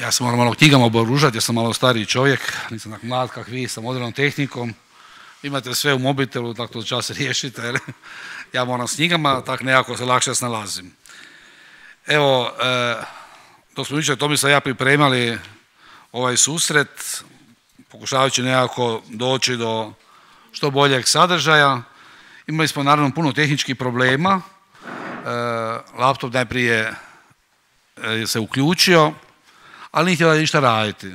ja se moram malo knjigama oboružati jer sam malo stariji čovjek, nisam tako mlad kak vi, sa modernom tehnikom. Imate sve u mobitelu, tako to čas riješite. Ja moram s knjigama, tako nekako se lakše snalazim. Evo, dok smo mi sam ja pripremali ovaj susret, pokušavajući nekako doći do što boljeg sadržaja, imali smo naravno puno tehničkih problema. E, laptop najprije e, se uključio, ali nije je ništa raditi.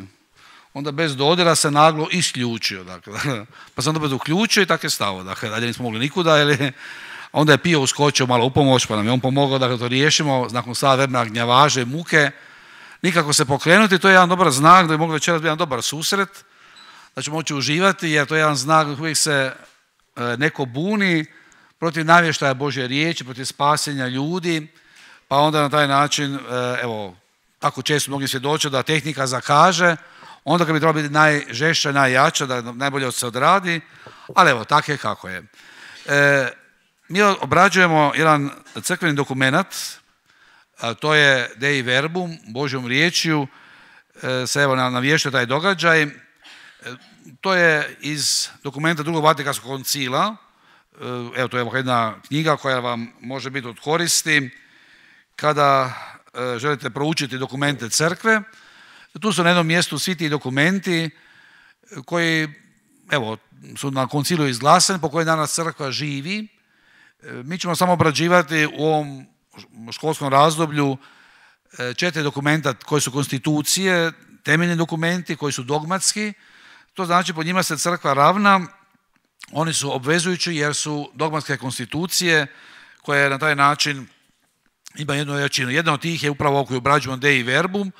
Onda bez dodira se naglo isključio. Dakle. Pa sam bez uključio i tako je stao. Dakle, dalje nismo mogli nikuda. Ili... Onda je Pio uskočio malo u pomoć, pa nam je on pomogao dakle, da to riješimo. Nakon sada vremena gnjavaže, muke, nikako se pokrenuti. To je jedan dobar znak da bi mogli večeras biti jedan dobar susret, da ćemo moći uživati, jer to je jedan znak da uvijek se e, neko buni protiv navještaja Božje riječi, protiv spasenja ljudi, pa onda na taj način, e, evo, tako često mnogi svjedoče da tehnika zakaže, onda ga bi trebalo biti najžešća, najjača, da najbolje se odradi, ali evo, tako je kako je. E, mi obrađujemo jedan crkveni dokumentat, a to je Dei Verbum, Božjom riječju, e, se evo navješta taj događaj. E, to je iz dokumenta drugog Vatikanskog koncila, evo to je jedna knjiga koja vam može biti od koristi, kada E, želite proučiti dokumente crkve, tu su na jednom mjestu svi ti dokumenti koji evo, su na koncilu izglasani, po kojoj danas crkva živi. E, mi ćemo samo obrađivati u ovom školskom razdoblju e, četiri dokumenta koji su konstitucije, temeljni dokumenti koji su dogmatski. To znači po njima se crkva ravna, oni su obvezujući jer su dogmatske konstitucije koje na taj način ima jednu jačinu. Jedna od tih je upravo koju obrađujemo i Verbum,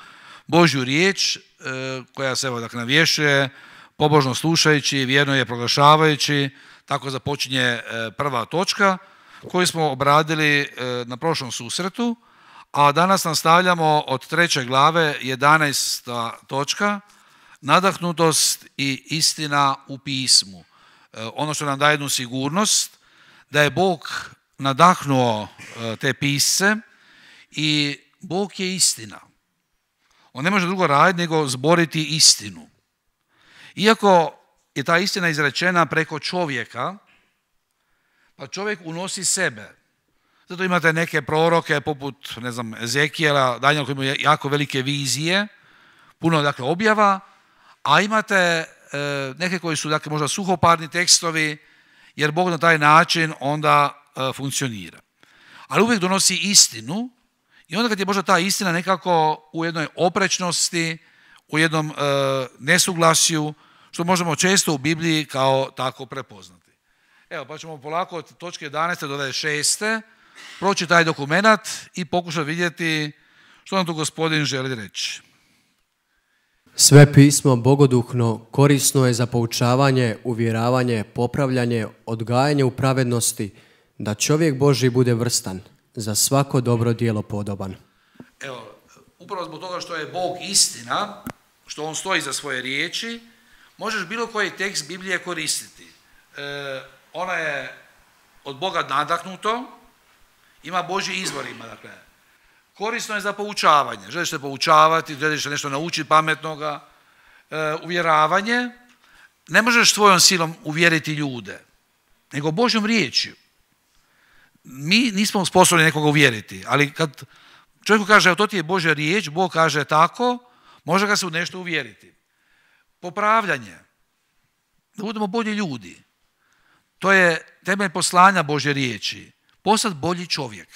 Božju riječ e, koja se dakle navješuje, pobožno slušajući, vjerno je proglašavajući, tako započinje e, prva točka koju smo obradili e, na prošlom susretu, a danas nastavljamo od treće glave, 11. točka, nadahnutost i istina u pismu. Ono što nam daje jednu sigurnost, da je Bog nadahnuo e, te pisce i Bog je istina. On ne može drugo raditi nego zboriti istinu. Iako je ta istina izrečena preko čovjeka, pa čovjek unosi sebe. Zato imate neke proroke poput, ne znam, Ezekijela, Danijel koji ima jako velike vizije, puno dakle objava, a imate e, neke koji su dakle možda suhoparni tekstovi, jer Bog na taj način onda E, funkcionira. Ali uvijek donosi istinu i onda kad je možda ta istina nekako u jednoj oprečnosti, u jednom e, nesuglasju, što možemo često u Bibliji kao tako prepoznati. Evo, pa ćemo polako od točke 11. do 26. proći taj dokumentat i pokušati vidjeti što nam tu gospodin želi reći. Sve pismo bogoduhno korisno je za poučavanje, uvjeravanje, popravljanje, odgajanje u pravednosti, da čovjek Boži bude vrstan, za svako dobro dijelo podoban. Evo, upravo zbog toga što je Bog istina, što On stoji za svoje riječi, možeš bilo koji tekst Biblije koristiti. E, ona je od Boga nadahnuto, ima Boži izvor, ima, dakle. Korisno je za poučavanje. Želiš se poučavati, želiš se nešto naučiti pametnoga. E, uvjeravanje. Ne možeš svojom silom uvjeriti ljude, nego Božom riječju mi nismo sposobni nekoga uvjeriti, ali kad čovjeku kaže, evo to ti je Božja riječ, Bog kaže tako, može ga se u nešto uvjeriti. Popravljanje, da budemo bolji ljudi, to je temelj poslanja Božje riječi, postati bolji čovjek.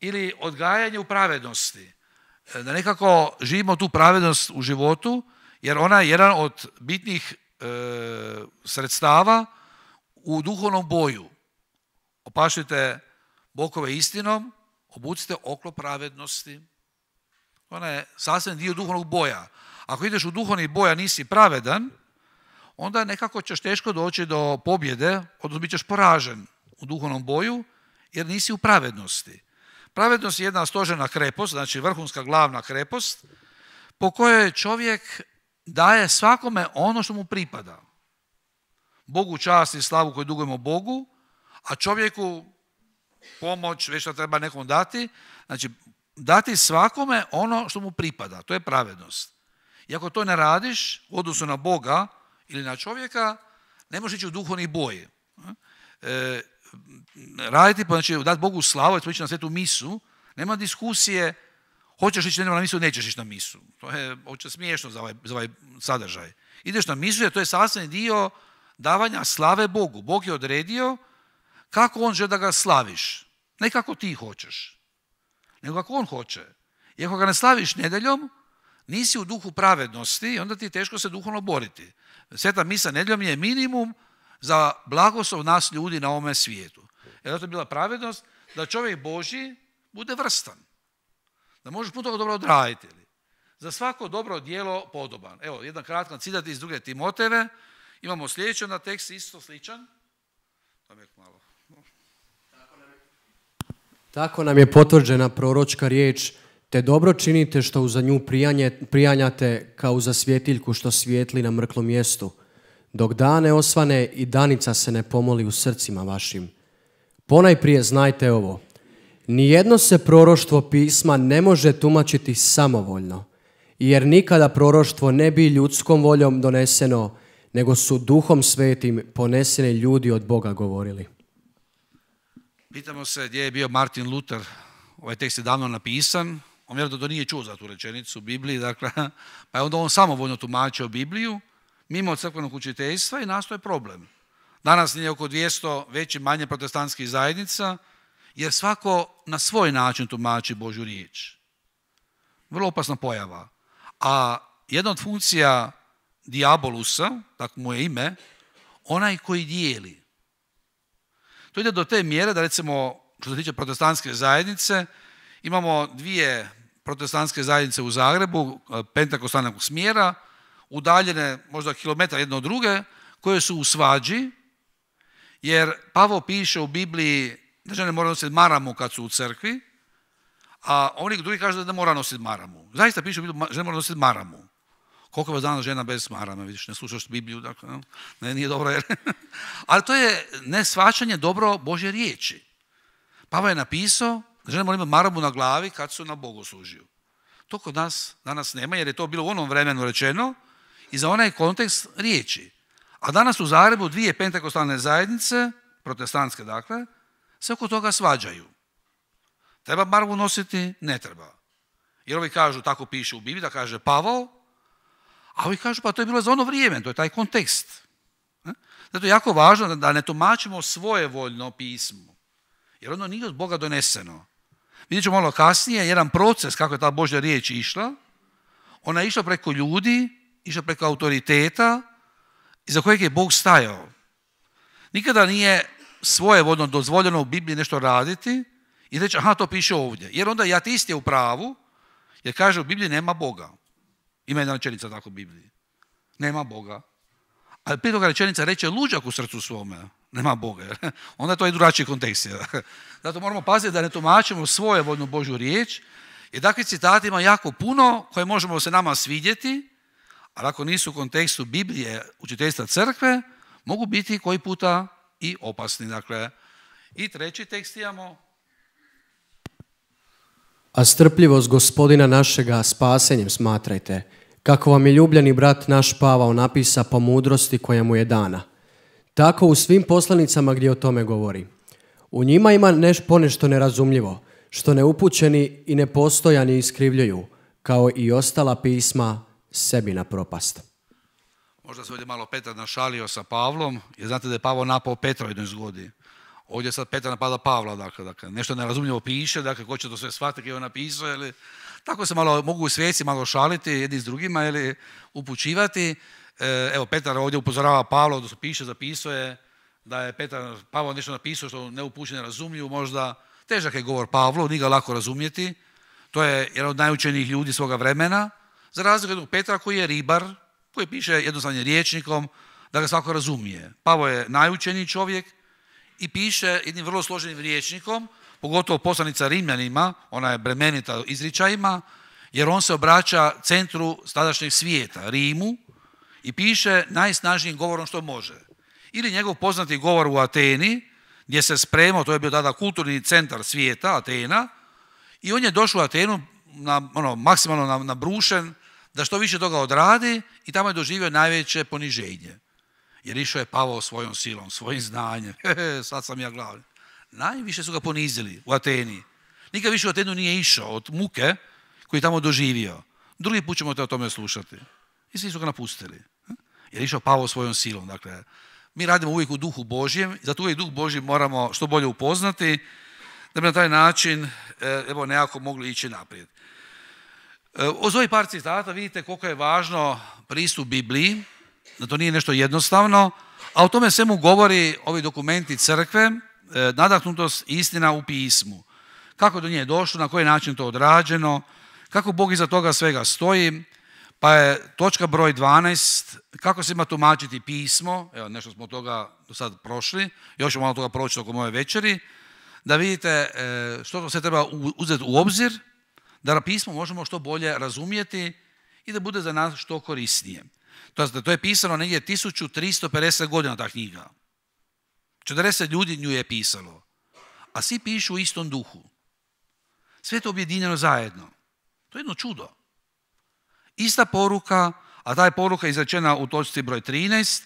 Ili odgajanje u pravednosti, da nekako živimo tu pravednost u životu, jer ona je jedan od bitnih e, sredstava u duhovnom boju. Opašujte bokove istinom, obucite oklo pravednosti. Ona je sasvim dio duhovnog boja. Ako ideš u duhovni boja, nisi pravedan, onda nekako ćeš teško doći do pobjede, odnosno bit ćeš poražen u duhovnom boju, jer nisi u pravednosti. Pravednost je jedna stožena krepost, znači vrhunska glavna krepost, po kojoj čovjek daje svakome ono što mu pripada. Bogu čast i slavu koju dugujemo Bogu, a čovjeku pomoć, već što treba nekom dati, znači dati svakome ono što mu pripada, to je pravednost. I ako to ne radiš u odnosu na Boga ili na čovjeka, ne možeš ići u duhovni boj. E, raditi, pa znači dati Bogu slavu, jer ići na svetu misu, nema diskusije, hoćeš ići na misu, nećeš ići na misu. To je oče smiješno za ovaj, za ovaj sadržaj. Ideš na misu jer to je sastavni dio davanja slave Bogu. Bog je odredio kako on želi da ga slaviš. Ne kako ti hoćeš, nego kako on hoće. I ako ga ne slaviš nedeljom, nisi u duhu pravednosti i onda ti je teško se duhovno boriti. Sveta misa nedeljom je minimum za blagoslov nas ljudi na ovome svijetu. da e, to je bila pravednost da čovjek Boži bude vrstan. Da možeš puno toga dobro odraditi. Za svako dobro dijelo podoban. Evo, jedan kratkan citat iz druge Timoteve. Imamo sljedeći na tekst, isto sličan. To je malo. Tako nam je potvrđena proročka riječ, te dobro činite što za nju prijanjate kao za svjetiljku što svijetli na mrklom mjestu, dok dane osvane i danica se ne pomoli u srcima vašim. Ponajprije znajte ovo, nijedno se proroštvo pisma ne može tumačiti samovoljno, jer nikada proroštvo ne bi ljudskom voljom doneseno, nego su duhom svetim poneseni ljudi od Boga govorili. Pitamo se gdje je bio Martin Luther. Ovaj tekst je davno napisan. On vjerojatno to nije čuo za tu rečenicu u Bibliji. Dakle, pa je onda on samovoljno tumačio Bibliju mimo crkvenog učiteljstva i nastoje problem. Danas nije oko 200 veći manje protestantskih zajednica, jer svako na svoj način tumači Božju riječ. Vrlo opasna pojava. A jedna od funkcija diabolusa, tako mu je ime, onaj koji dijeli. To ide do te mjere da recimo što se tiče protestantske zajednice, imamo dvije protestantske zajednice u Zagrebu, e, pentakostanog smjera, udaljene možda kilometar jedno od druge, koje su u svađi, jer Pavo piše u Bibliji da žene moraju nositi maramu kad su u crkvi, a oni drugi kažu da ne mora nositi maramu. Zaista piše u Bibliji da žene mora nositi maramu. Koliko je danas žena bez marama, vidiš, ne slušaš Bibliju, dakle, ne, nije dobro. Jer... Ali to je nesvačanje dobro Bože riječi. Pavo je napisao da žene moraju imati maramu na glavi kad su na bogoslužju. To kod nas danas nema jer je to bilo u onom vremenu rečeno i za onaj kontekst riječi. A danas u Zagrebu dvije pentekostalne zajednice, protestantske dakle, se oko toga svađaju. Treba marbu nositi? Ne treba. Jer ovi kažu, tako piše u Bibliji, da kaže Pavel a ovi kažu, pa to je bilo za ono vrijeme, to je taj kontekst. Zato je jako važno da ne tumačimo svojevoljno pismo, jer ono nije od Boga doneseno. Vidjet ćemo malo kasnije jedan proces kako je ta Božja riječ išla. Ona je išla preko ljudi, išla preko autoriteta iza kojeg je Bog stajao. Nikada nije svojevodno dozvoljeno u Bibliji nešto raditi i reći aha to piše ovdje. Jer onda ja ateist je u pravu jer kaže u Bibliji nema Boga. Ima jedna rečenica tako u Bibliji. Nema Boga. Ali prije toga rečenica reče luđak u srcu svome. Nema Boga. Onda to je drugačiji kontekst. Zato moramo paziti da ne tumačimo svoje vodnu Božju riječ. I dakle citati ima jako puno koje možemo se nama svidjeti, ali ako nisu u kontekstu Biblije, učiteljstva crkve, mogu biti koji puta i opasni. Dakle, i treći tekst imamo. A strpljivost gospodina našega spasenjem smatrajte, kako vam je ljubljeni brat naš Pavao napisa po mudrosti koja mu je dana. Tako u svim poslanicama gdje o tome govori. U njima ima neš, ponešto nerazumljivo, što neupućeni i nepostojani iskrivljaju, kao i ostala pisma sebi na propast. Možda se ovdje malo Petar našalio sa Pavlom, jer znate da je Pavao napao Petra u jednoj zgodi. Ovdje sad Petar napada Pavla, dakle, dakle, nešto nerazumljivo piše, dakle, ko će to sve shvatiti, je on napisao, ali, tako se malo mogu sveci malo šaliti jedni s drugima ili upućivati. E, evo, Petar ovdje upozorava Pavlo, da se piše, zapisuje, da je Petar, Pavlo nešto napisao što ne razumiju, možda težak je govor Pavlo, nije ga lako razumjeti. To je jedan od najučenijih ljudi svoga vremena, za razliku jednog Petra koji je ribar, koji piše jednostavnim riječnikom, da ga svako razumije. Pavo je najučeniji čovjek, i piše jednim vrlo složenim riječnikom, pogotovo poslanica Rimljanima, ona je bremenita izričajima, jer on se obraća centru tadašnjeg svijeta, Rimu, i piše najsnažnijim govorom što može. Ili njegov poznati govor u Ateni, gdje se spremao, to je bio tada kulturni centar svijeta, Atena, i on je došao u Atenu na, ono, maksimalno nabrušen, da što više toga odradi i tamo je doživio najveće poniženje. Jer išao je Pavao svojom silom, svojim znanjem. sad sam ja glavni. Najviše su ga ponizili u Ateni. Nikad više u Atenu nije išao od muke koji je tamo doživio. Drugi put ćemo te o tome slušati. I svi su ga napustili. Hm? Jer išao Pavao svojom silom. Dakle, mi radimo uvijek u duhu Božjem, zato uvijek duh Božji moramo što bolje upoznati, da bi na taj način e, evo, nekako mogli ići naprijed. Uz e, ovih par citata vidite koliko je važno pristup Bibliji, da to nije nešto jednostavno, a o tome svemu govori ovi dokumenti crkve, e, nadahnutost istina u pismu. Kako do nje došlo, na koji način to odrađeno, kako Bog iza toga svega stoji, pa je točka broj 12, kako se ima tumačiti pismo, evo nešto smo toga do sad prošli, još ćemo malo toga proći oko moje večeri, da vidite e, što to se treba uzeti u obzir, da pismo možemo što bolje razumjeti i da bude za nas što korisnije. To, to je pisano negdje 1350 godina ta knjiga. 40 ljudi nju je pisalo. A svi pišu u istom duhu. Sve to objedinjeno zajedno. To je jedno čudo. Ista poruka, a ta je poruka izrečena u točci broj 13,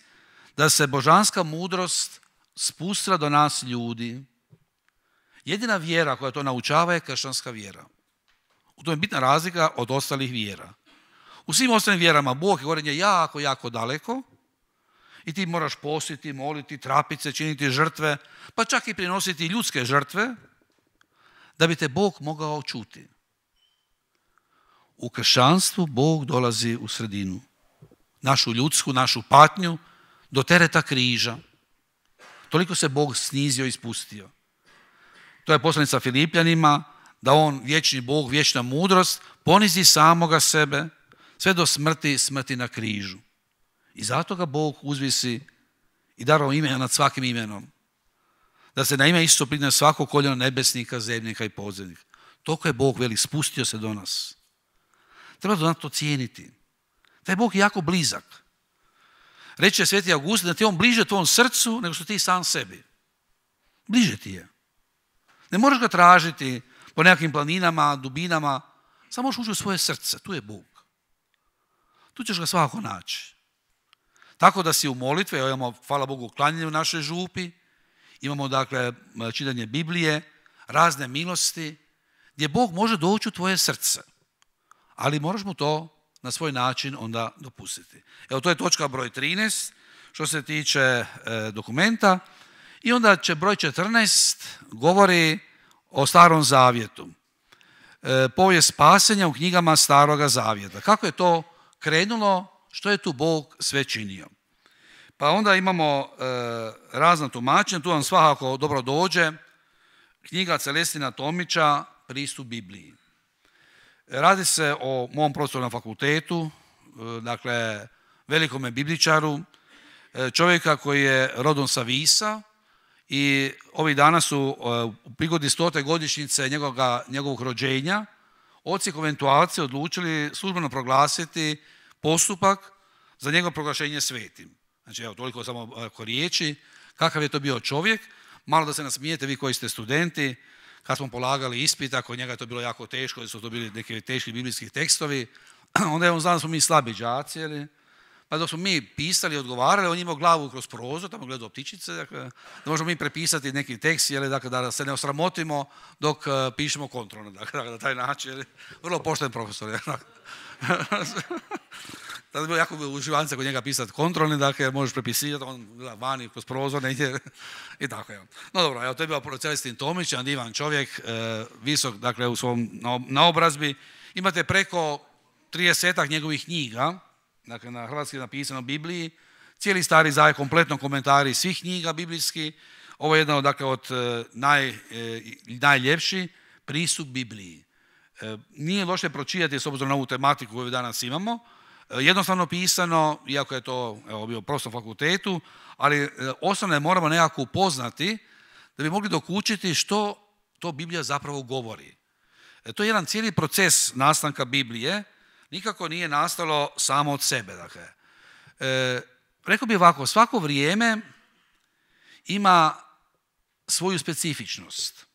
da se božanska mudrost spustra do nas ljudi. Jedina vjera koja to naučava je kršćanska vjera. U tome je bitna razlika od ostalih vjera. U svim ostalim vjerama Bog je gorenje jako, jako daleko i ti moraš posjeti, moliti, se, činiti žrtve, pa čak i prinositi ljudske žrtve, da bi te Bog mogao čuti. U kršćanstvu Bog dolazi u sredinu. Našu ljudsku, našu patnju, do tereta križa. Toliko se Bog snizio i spustio. To je poslanica Filipljanima, da on, vječni Bog, vječna mudrost, ponizi samoga sebe, sve do smrti, smrti na križu. I zato ga Bog uzvisi i daro ime nad svakim imenom. Da se na ime isto pridne svako koljeno nebesnika, zemljika i podzemnika. Toko je Bog velik, spustio se do nas. Treba to nas to cijeniti. Taj Bog je jako blizak. Reče je Sveti Augustin da ti je on bliže tvom srcu nego što ti sam sebi. Bliže ti je. Ne moraš ga tražiti po nekakvim planinama, dubinama. Samo možeš ući u svoje srce. Tu je Bog tu ćeš ga svakako naći. Tako da si u molitve, imamo, hvala Bogu, uklanjenje u našoj župi, imamo dakle čitanje Biblije, razne milosti, gdje Bog može doći u tvoje srce, ali moraš mu to na svoj način onda dopustiti. Evo, to je točka broj 13, što se tiče e, dokumenta. I onda će broj 14 govori o starom zavjetu. E, povijest spasenja u knjigama staroga zavjeta. Kako je to krenulo, što je tu Bog sve činio. Pa onda imamo e, razna tumačenja, tu vam svakako dobro dođe, knjiga Celestina Tomića, pristup Bibliji. Radi se o mom profesoru fakultetu, e, dakle, velikome bibličaru, e, čovjeka koji je rodom sa Visa i ovih dana su e, u prigodi stote godišnjice njegovog rođenja oci konventualci odlučili službeno proglasiti postupak za njegovo proglašenje svetim. Znači, evo, toliko samo ako e, riječi, kakav je to bio čovjek, malo da se nasmijete vi koji ste studenti, kad smo polagali ispita, kod njega je to bilo jako teško, jer su to bili neki teški biblijski tekstovi, onda je on znao da smo mi slabi džaci, a dok smo mi pisali i odgovarali, on imao glavu kroz prozor, tamo gledao ptičice, dakle, da možemo mi prepisati neki tekst, jeli, dakle, da se ne osramotimo dok e, pišemo kontrolno, dakle, na taj način. Vrlo pošten profesor. Jeli, dakle. Tada je bilo jako uživanca kod njega pisati kontrolni, dakle, možeš prepisivati, on gleda vani, kroz prozor, negdje, i tako, je No dobro, evo, to je bio Celestin Tomić, jedan divan čovjek, e, visok, dakle, u svom naobrazbi. Imate preko 30 njegovih knjiga, dakle na hrvatski je napisano Bibliji, cijeli stari zaj, kompletno komentari svih knjiga biblijski. Ovo je jedna od, dakle, e, e, najljepši pristup Bibliji. E, nije loše pročitati s obzirom na ovu tematiku koju danas imamo. Jednostavno pisano, iako je to evo, bio u fakultetu, ali je moramo nekako upoznati da bi mogli dokučiti što to Biblija zapravo govori. To je jedan cijeli proces nastanka Biblije, nikako nije nastalo samo od sebe. Dakle, e, rekao bih ovako, svako vrijeme ima svoju specifičnost.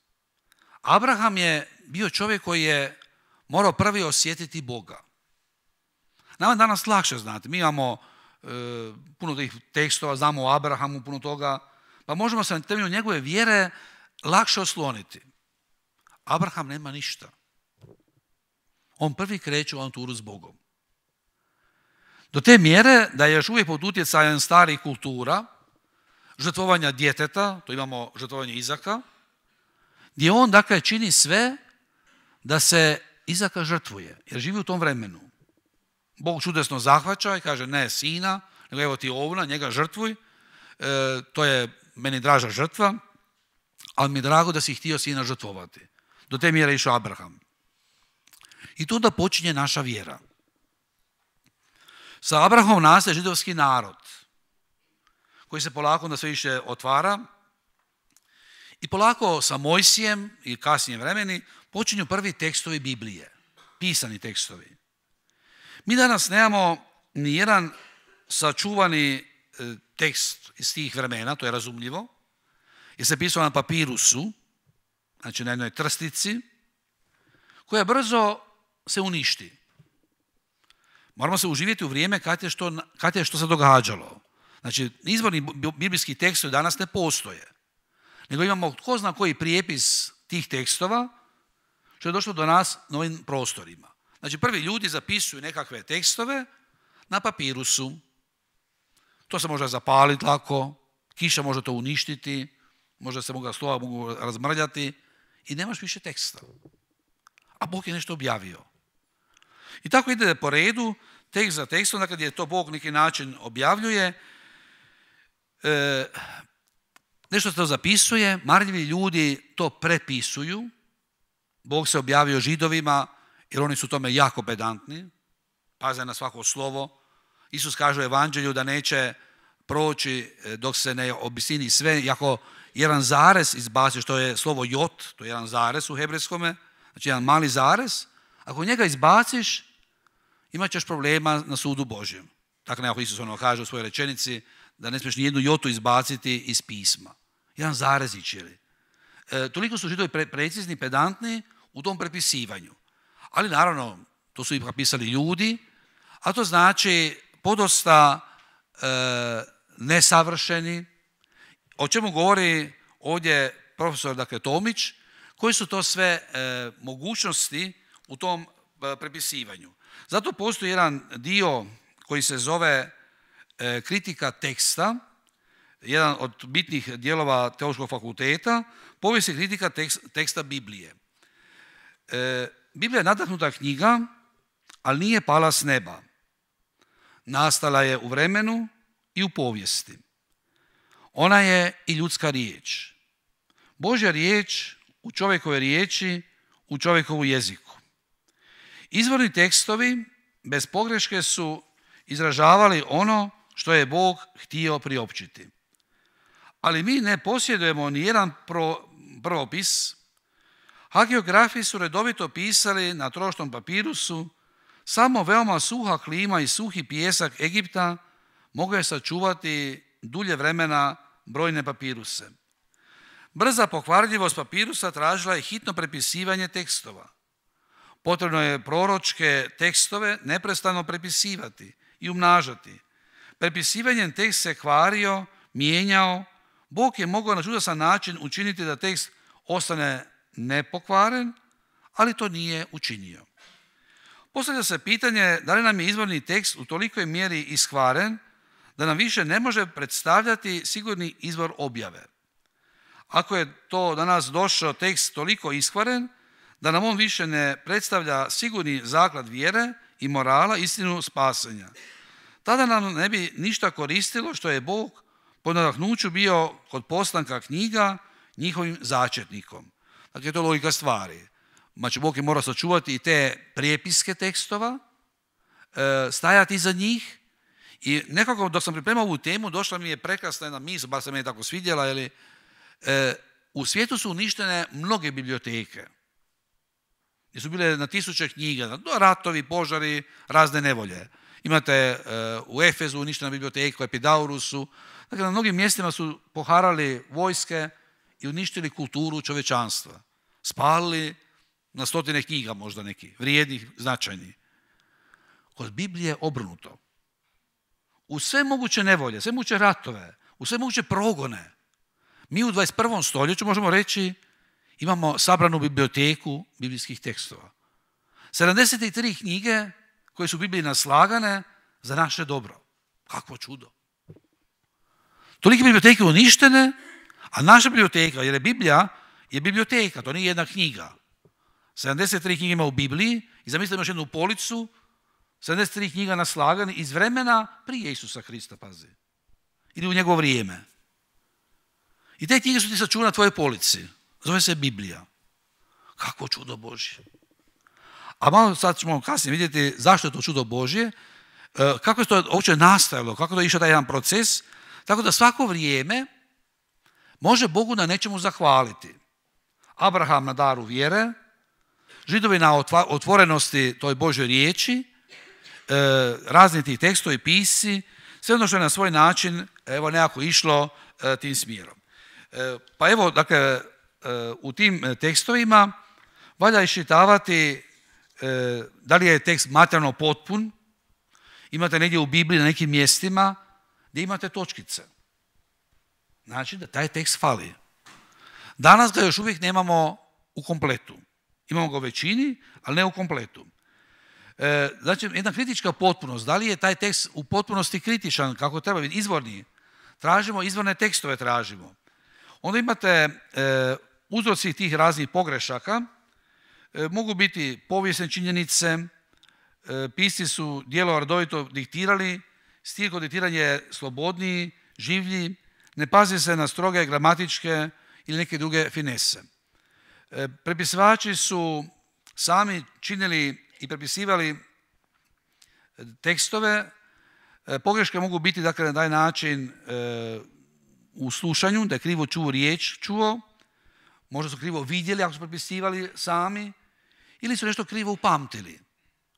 Abraham je bio čovjek koji je morao prvi osjetiti Boga. Nama danas lakše znate. Mi imamo e, puno tih tekstova, znamo o Abrahamu, puno toga. Pa možemo se na temelju njegove vjere lakše osloniti. Abraham nema ništa on prvi kreće u avanturu s Bogom. Do te mjere da je još uvijek pod utjecajem starih kultura, žrtvovanja djeteta, to imamo žrtvovanje Izaka, gdje on dakle čini sve da se Izaka žrtvuje, jer živi u tom vremenu. Bog čudesno zahvaća i kaže ne sina, nego evo ti ovna, njega žrtvuj, e, to je meni draža žrtva, ali mi je drago da si htio sina žrtvovati. Do te mjere išao Abraham. I tu da počinje naša vjera. Sa Abrahom nastaje židovski narod, koji se polako onda sve više otvara i polako sa Mojsijem i kasnije vremeni počinju prvi tekstovi Biblije, pisani tekstovi. Mi danas nemamo ni jedan sačuvani e, tekst iz tih vremena, to je razumljivo, jer se pisao na papirusu, znači na jednoj trstici, koja je brzo se uništi. Moramo se uživjeti u vrijeme kad je što, se događalo. Znači, izvorni biblijski tekstovi danas ne postoje. Nego imamo tko zna koji prijepis tih tekstova što je došlo do nas na ovim prostorima. Znači, prvi ljudi zapisuju nekakve tekstove na papirusu. To se može zapaliti lako, kiša može to uništiti, možda se moga slova mogu razmrljati i nemaš više teksta. A Bog je nešto objavio. I tako ide po redu, tekst za tekstom, dakle je to Bog neki način objavljuje, e, nešto se to zapisuje, marljivi ljudi to prepisuju, Bog se objavio židovima, jer oni su tome jako pedantni, paze na svako slovo. Isus kaže u evanđelju da neće proći e, dok se ne obisini sve, jako jedan zarez izbaciš, to je slovo jot, to je jedan zarez u hebrejskome, znači jedan mali zarez, ako njega izbaciš, imat ćeš problema na sudu Božjem. Tako nekako Isus ono kaže u svojoj rečenici, da ne smiješ ni jednu jotu izbaciti iz pisma. Jedan zarezić je li. E, toliko su židovi precizni, pedantni u tom prepisivanju. Ali naravno, to su i pisali ljudi, a to znači podosta e, nesavršeni, o čemu govori ovdje profesor dakle, Tomić, koji su to sve e, mogućnosti u tom prepisivanju. Zato postoji jedan dio koji se zove e, kritika teksta, jedan od bitnih dijelova Teološkog fakulteta, povijest kritika teksta Biblije. E, Biblija je nadahnuta knjiga, ali nije pala s neba. Nastala je u vremenu i u povijesti. Ona je i ljudska riječ. Božja riječ u čovjekovoj riječi, u čovjekovu jeziku. Izvorni tekstovi bez pogreške su izražavali ono što je Bog htio priopćiti. Ali mi ne posjedujemo jedan prvopis. Hagiografi su redovito pisali na troštom papirusu, samo veoma suha klima i suhi pijesak Egipta mogu je sačuvati dulje vremena brojne papiruse. Brza pokvarljivost papirusa tražila je hitno prepisivanje tekstova. Potrebno je proročke tekstove neprestano prepisivati i umnažati. Prepisivanjem tekst se kvario, mijenjao. Bog je mogao na čudasan način učiniti da tekst ostane nepokvaren, ali to nije učinio. Postavlja se pitanje da li nam je izvorni tekst u tolikoj mjeri iskvaren da nam više ne može predstavljati sigurni izvor objave. Ako je to danas došao tekst toliko iskvaren, da nam on više ne predstavlja sigurni zaklad vjere i morala istinu spasenja. Tada nam ne bi ništa koristilo što je Bog po nadahnuću bio kod postanka knjiga njihovim začetnikom. Dakle, to je logika stvari. Znači, Bog je morao sačuvati i te prijepiske tekstova, e, stajati iza njih. I nekako dok sam pripremao ovu temu, došla mi je prekrasna jedna misla, bar se je tako svidjela, ili, e, u svijetu su uništene mnoge biblioteke. Jer su bile na tisuće knjiga, ratovi, požari, razne nevolje. Imate e, u Efezu uništena biblioteka, u Epidaurusu. Dakle, na mnogim mjestima su poharali vojske i uništili kulturu čovečanstva. Spalili na stotine knjiga možda neki, vrijednih, značajnih. Kod Biblije je obrnuto. U sve moguće nevolje, sve moguće ratove, u sve moguće progone, mi u 21. stoljeću možemo reći imamo sabranu biblioteku biblijskih tekstova. 73 knjige koje su u Bibliji naslagane za naše dobro. Kakvo čudo. Tolike biblioteke uništene, a naša biblioteka, jer je Biblija, je biblioteka, to nije jedna knjiga. 73 knjige ima u Bibliji i zamislimo još jednu policu, 73 knjiga naslagane iz vremena prije Isusa Hrista, pazi. Ili u njegovo vrijeme. I te knjige su ti sačuvane na tvojoj polici. Zove se Biblija. Kako čudo Božje. A malo sad ćemo kasnije vidjeti zašto je to čudo Božje, e, kako je to uopće nastavilo, kako je to išao taj jedan proces, tako da svako vrijeme može Bogu na nečemu zahvaliti. Abraham na daru vjere, židovi na otvorenosti toj Božoj riječi, e, razni ti tekstovi, pisi, sve ono što je na svoj način evo, nekako išlo e, tim smjerom. Pa evo, dakle, u tim e, tekstovima valja iščitavati e, da li je tekst materno potpun, imate negdje u Bibliji na nekim mjestima gdje imate točkice. Znači da taj tekst fali. Danas ga još uvijek nemamo u kompletu. Imamo ga u većini, ali ne u kompletu. E, znači, jedna kritička potpunost, da li je taj tekst u potpunosti kritičan, kako treba biti, izvorni. Tražimo, izvorne tekstove tražimo. Onda imate Uzroci tih raznih pogrešaka e, mogu biti povijesne činjenice, e, pisci su dijelo radovito diktirali, stil kod diktiranja je slobodniji, življi, ne pazi se na stroge gramatičke ili neke druge finese. E, prepisivači su sami činili i prepisivali tekstove. Pogreške mogu biti dakle, na taj način u slušanju, da je krivo čuo riječ, čuo, Možda su krivo vidjeli ako su prepisivali sami ili su nešto krivo upamtili.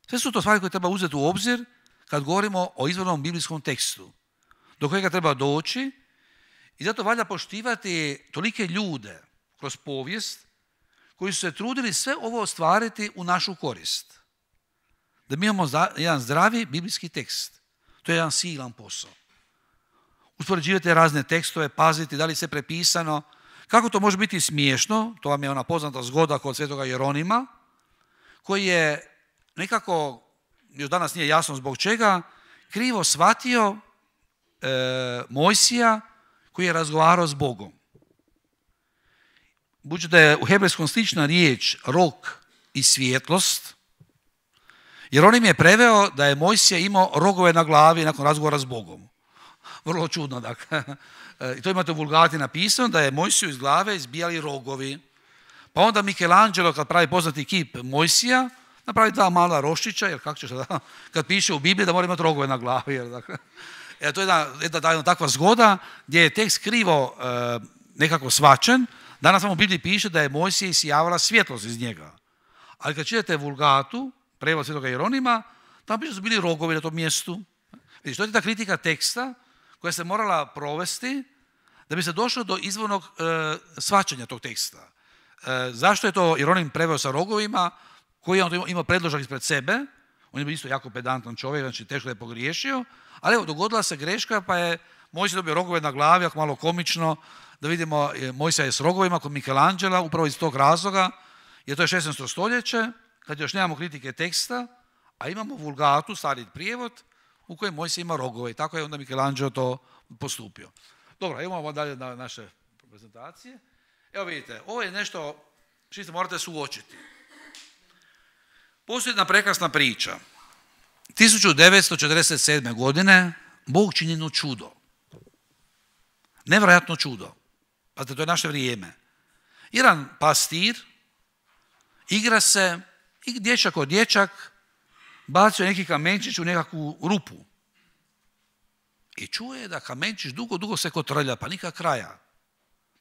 Sve su to stvari koje treba uzeti u obzir kad govorimo o izvornom biblijskom tekstu do kojega treba doći i zato valja poštivati tolike ljude kroz povijest koji su se trudili sve ovo ostvariti u našu korist. Da mi imamo jedan zdravi biblijski tekst. To je jedan silan posao. Uspoređivati razne tekstove, paziti da li se prepisano, kako to može biti smiješno, to vam je ona poznata zgoda kod svetoga Jeronima, koji je nekako, još danas nije jasno zbog čega, krivo shvatio e, Mojsija koji je razgovarao s Bogom. Budući da je u hebrejskom slična riječ rok i svjetlost, jer on im je preveo da je Mojsije imao rogove na glavi nakon razgovora s Bogom. Vrlo čudno, dakle. E, i to imate u Vulgati napisano, da je Mojsiju iz glave izbijali rogovi. Pa onda Michelangelo, kad pravi poznati kip Mojsija, napravi dva mala roščića, jer kako ćeš da, kad piše u Bibliji da mora imati rogove na glavi. Jer, e, to je jedna, takva zgoda gdje je tekst krivo e, nekako svačen. Danas vam u Bibliji piše da je Mojsija isijavala svjetlost iz njega. Ali kad čitate Vulgatu, prevod svjetloga Jeronima, tamo piše su bili rogovi na tom mjestu. Vidiš, to je ta kritika teksta koja se morala provesti da bi se došlo do izvornog e, svačanja tog teksta. E, zašto je to ironim preveo sa rogovima, koji je on imao, predložak ispred sebe, on je isto jako pedantan čovjek, znači teško da je pogriješio, ali evo, dogodila se greška pa je Mojsija dobio rogove na glavi, ako malo komično, da vidimo e, Mojsija je s rogovima kod Michelangela, upravo iz tog razloga, jer to je 16. stoljeće, kad još nemamo kritike teksta, a imamo vulgatu, stari prijevod, u kojem Mojsija ima rogove. tako je onda Michelangelo to postupio. Dobro, imamo dalje na naše prezentacije. Evo vidite, ovo je nešto što se morate suočiti. Postoji jedna prekrasna priča. 1947. godine Bog čini jedno čudo. Nevjerojatno čudo. Pazite, to je naše vrijeme. Jedan pastir igra se i dječak od dječak bacio neki kamenčić u nekakvu rupu i čuje da kamenčić dugo, dugo se kotrlja, pa nikak kraja.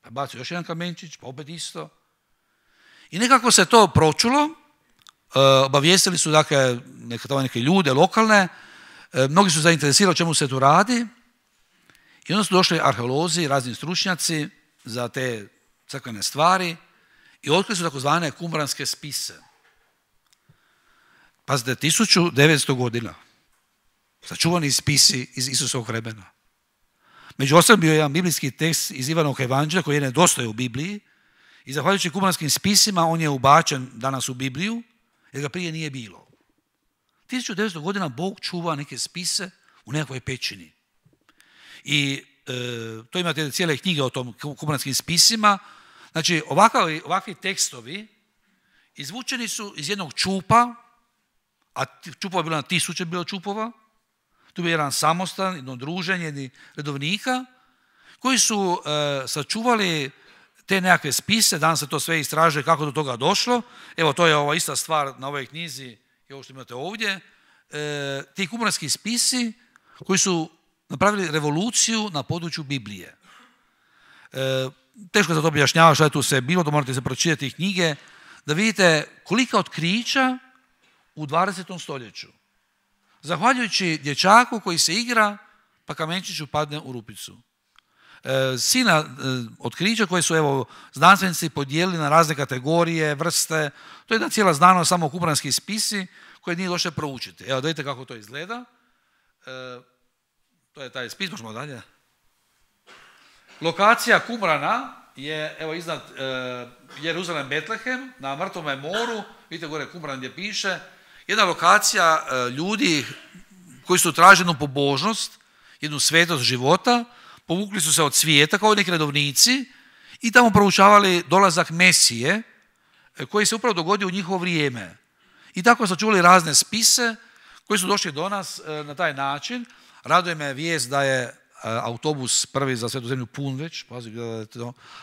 Pa bacio još jedan kamenčić, pa opet isto. I nekako se to pročulo, e, obavijestili su dakle neke, ljude lokalne, e, mnogi su zainteresirali o čemu se tu radi i onda su došli arheolozi, razni stručnjaci za te crkvene stvari i otkrili su takozvane kumranske spise. Pazite, 1900 godina sačuvani spisi iz Isusovog vremena. Među ostalim bio je jedan biblijski tekst iz Ivanog evanđelja koji je nedostoje u Bibliji i zahvaljujući kumanskim spisima on je ubačen danas u Bibliju jer ga prije nije bilo. 1900 godina Bog čuva neke spise u nekoj pećini. I e, to imate cijele knjige o tom kumanskim spisima. Znači, ovakvi tekstovi izvučeni su iz jednog čupa, a čupova je bilo na tisuće bilo čupova, tu je jedan samostan, jedno druženje jedni redovnika koji su e, sačuvali te nekakve spise, danas se to sve istražuje kako do toga došlo. Evo, to je ova ista stvar na ovoj knjizi i ovo što imate ovdje. E, ti kumonarski spisi koji su napravili revoluciju na području Biblije. E, teško teško se to objašnjava što je tu sve bilo, da morate se pročitati knjige, da vidite kolika otkrića u 20. stoljeću zahvaljujući dječaku koji se igra, pa kamenčić upadne u rupicu. E, sina e, otkrića koje su evo znanstvenici podijelili na razne kategorije, vrste, to je jedna cijela znanost samo kupranski spisi koje nije loše proučiti. Evo, dajte kako to izgleda. E, to je taj spis, možemo dalje. Lokacija Kumrana je, evo, iznad Jeruzalem Betlehem, na Mrtvome moru, vidite gore Kumran gdje piše, jedna lokacija e, ljudi koji su jednu pobožnost, jednu svetost života, povukli su se od svijeta kao neki redovnici i tamo proučavali dolazak Mesije e, koji se upravo dogodio u njihovo vrijeme. I tako su čuli razne spise koji su došli do nas e, na taj način. Raduje me vijest da je autobus prvi za svetu zemlju pun već,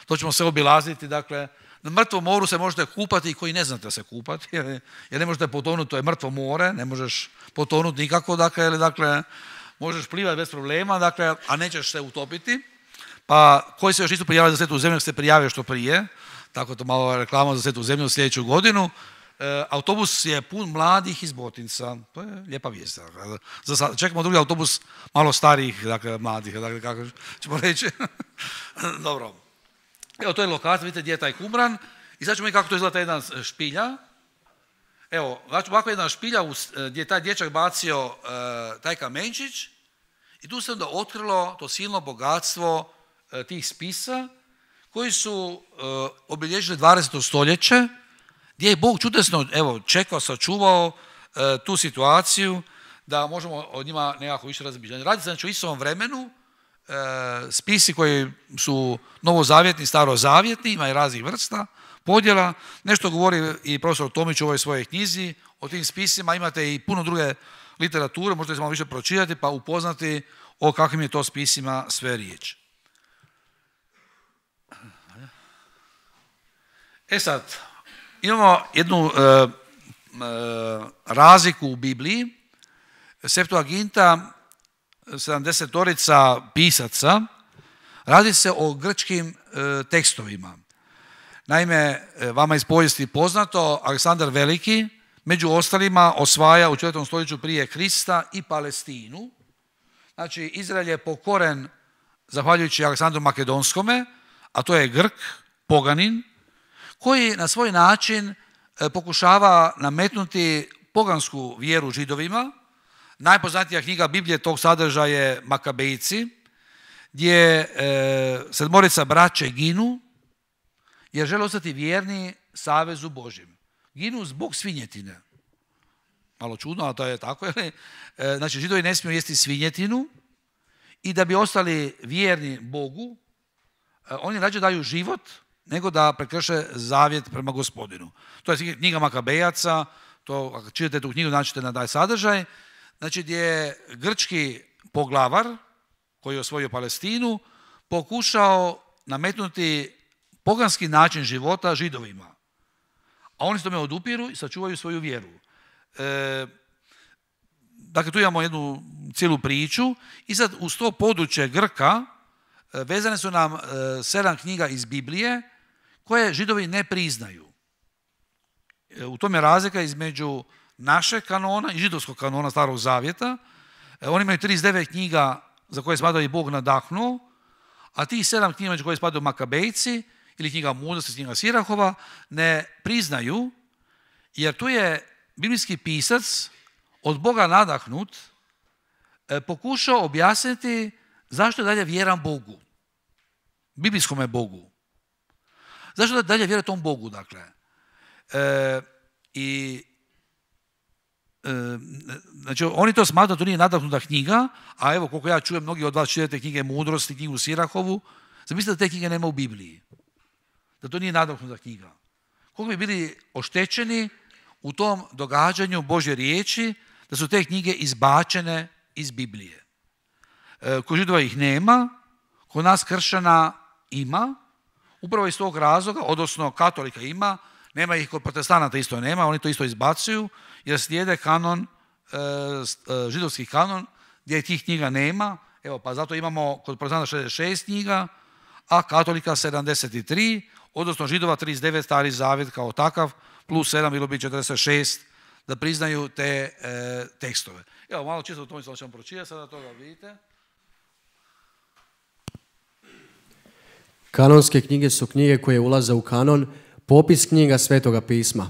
to ćemo sve obilaziti, dakle, na mrtvom moru se možete kupati i koji ne znate se kupati, jer, ne možete potonuti, to je mrtvo more, ne možeš potonuti nikako, dakle, dakle, možeš plivati bez problema, dakle, a nećeš se utopiti. Pa koji se još nisu prijavili za svetu zemlju, se prijavio što prije, tako to malo reklama za svetu zemlju sljedeću godinu. E, autobus je pun mladih iz Botinca, to je lijepa vijest. čekamo drugi autobus malo starijih, dakle, mladih, dakle, kako ćemo reći. Dobro. Evo, to je lokacija, vidite gdje je taj kumran. I sad ćemo vidjeti kako to izgleda ta jedna špilja. Evo, znači, ovako jedna špilja e, gdje je taj dječak bacio e, taj kamenčić i tu se onda otkrilo to silno bogatstvo e, tih spisa koji su obilježili 20. stoljeće gdje je Bog čudesno evo, čekao, sačuvao tu situaciju da možemo o njima nekako više razmišljati. Radi se znači o istom vremenu E, spisi koji su novozavjetni, starozavjetni, ima i raznih vrsta, podjela. Nešto govori i profesor Tomić u ovoj svojoj knjizi o tim spisima. Imate i puno druge literature, možete se malo više pročitati pa upoznati o kakvim je to spisima sve riječ. E sad, imamo jednu e, e, razliku u Bibliji. Septuaginta 70-orica pisaca, radi se o grčkim e, tekstovima. Naime, e, vama iz povijesti poznato, Aleksandar Veliki, među ostalima, osvaja u četvrtom stoljeću prije Krista i Palestinu. Znači, Izrael je pokoren, zahvaljujući Aleksandru Makedonskome, a to je Grk, poganin, koji na svoj način e, pokušava nametnuti pogansku vjeru židovima, Najpoznatija knjiga Biblije tog sadržaja je Makabejci, gdje e, sedmorica braće ginu jer žele ostati vjerni savezu Božim. Ginu zbog svinjetine. Malo čudno, ali to je tako. E, znači, židovi ne smiju jesti svinjetinu i da bi ostali vjerni Bogu, e, oni rađe daju život nego da prekrše zavjet prema gospodinu. To je knjiga Makabejaca, to, ako čitate tu knjigu, naćete na daj sadržaj. Znači gdje je grčki poglavar koji je osvojio Palestinu pokušao nametnuti poganski način života židovima. A oni se tome odupiru i sačuvaju svoju vjeru. E, dakle, tu imamo jednu cijelu priču i sad uz to područje Grka e, vezane su nam e, sedam knjiga iz Biblije koje židovi ne priznaju. U tome je razlika između našeg kanona i židovskog kanona Starog Zavjeta. E, oni imaju 39 knjiga za koje spada i Bog nadahnuo, a tih sedam knjiga među koje spadaju Makabejci ili knjiga Mudosti, knjiga Sirahova, ne priznaju, jer tu je biblijski pisac od Boga nadahnut e, pokušao objasniti zašto je dalje vjeran Bogu, biblijskome Bogu. Zašto je dalje vjera tom Bogu, dakle? E, I E, znači oni to smatraju da to nije nadahnuta knjiga, a evo koliko ja čujem, mnogi od vas čitate knjige mudrosti, knjigu Sirahovu, zamislite da te knjige nema u Bibliji, da to nije nadahnuta knjiga. Koliko bi bili oštećeni u tom događanju Bože riječi, da su te knjige izbačene iz Biblije. E, ko židova ih nema, ko nas kršana ima, upravo iz tog razloga, odnosno katolika ima, nema ih kod protestanata isto nema, oni to isto izbacuju jer slijede kanon, e, e, židovski kanon gdje tih knjiga nema. Evo, pa zato imamo kod protestanata 66 knjiga, a katolika 73, odnosno židova 39, stari zavjet kao takav, plus 7, bilo bi 46, da priznaju te e, tekstove. Evo, malo čisto o tom ću vam pročijati, sada toga vidite. Kanonske knjige su knjige koje ulaze u kanon, Popis knjiga Svetoga pisma.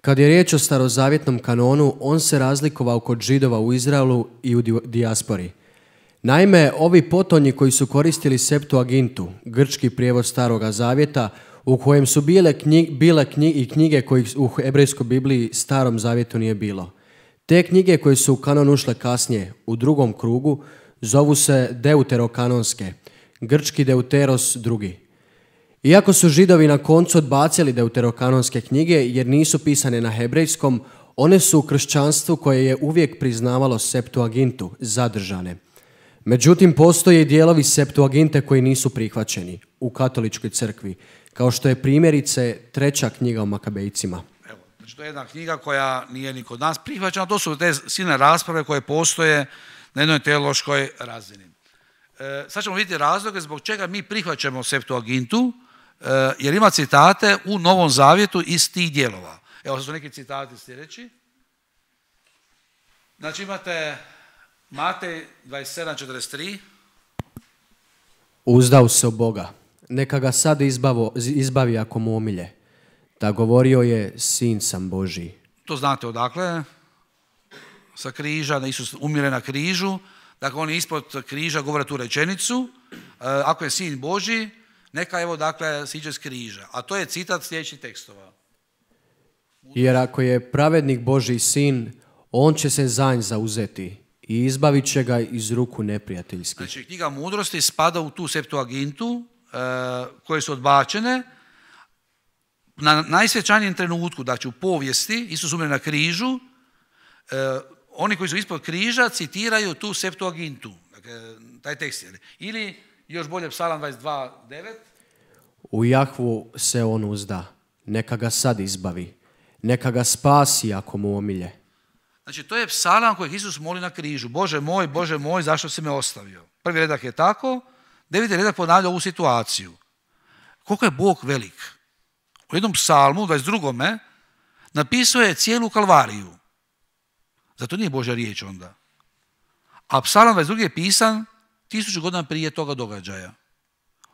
Kad je riječ o starozavjetnom kanonu, on se razlikovao kod židova u Izraelu i u dijaspori. Naime, ovi potonji koji su koristili Septuagintu, grčki prijevod Staroga Zavjeta, u kojem su bile, knjige, bile i knjige kojih u hebrejskoj Bibliji Starom Zavjetu nije bilo. Te knjige koje su u kanon ušle kasnije, u drugom krugu, zovu se deuterokanonske, grčki deuteros drugi. Iako su židovi na koncu odbacili deuterokanonske knjige jer nisu pisane na hebrejskom, one su u kršćanstvu koje je uvijek priznavalo Septuagintu zadržane. Međutim, postoje i dijelovi Septuaginte koji nisu prihvaćeni u katoličkoj crkvi, kao što je primjerice treća knjiga o Makabejcima. Evo, znači to je jedna knjiga koja nije ni kod nas prihvaćena, to su te silne rasprave koje postoje na jednoj teološkoj razini. E, sad ćemo vidjeti razloge zbog čega mi prihvaćamo Septuagintu, E, jer ima citate u Novom Zavjetu iz tih dijelova. Evo su neki citati sljedeći. Znači imate Matej 27.43. Uzdao se u Boga, neka ga sad izbavi ako mu omilje. Da govorio je, sin sam Boži. To znate odakle, sa križa, da Isus umire na križu, dakle oni ispod križa, govore tu rečenicu, e, ako je sin Boži, neka evo dakle siđe s križa. A to je citat sljedećih tekstova. Jer ako je pravednik Boži sin, on će se zanj zauzeti i izbavit će ga iz ruku neprijateljskih. Znači, knjiga mudrosti spada u tu septuagintu e, koje su odbačene. Na najsvećanijem trenutku, znači u povijesti, Isus umre na križu, e, oni koji su ispod križa citiraju tu septuagintu, dakle, taj tekst. Ili još bolje psalam 22.9. U Jahvu se on uzda. Neka ga sad izbavi. Neka ga spasi ako mu omilje. Znači, to je psalam kojeg Isus moli na križu. Bože moj, Bože moj, zašto si me ostavio? Prvi redak je tako, deveti redak ponavlja ovu situaciju. Koliko je Bog velik? U jednom psalmu, 22. napisao je cijelu kalvariju. Zato nije Božja riječ onda. A psalam 22. je pisan tisuću godina prije toga događaja.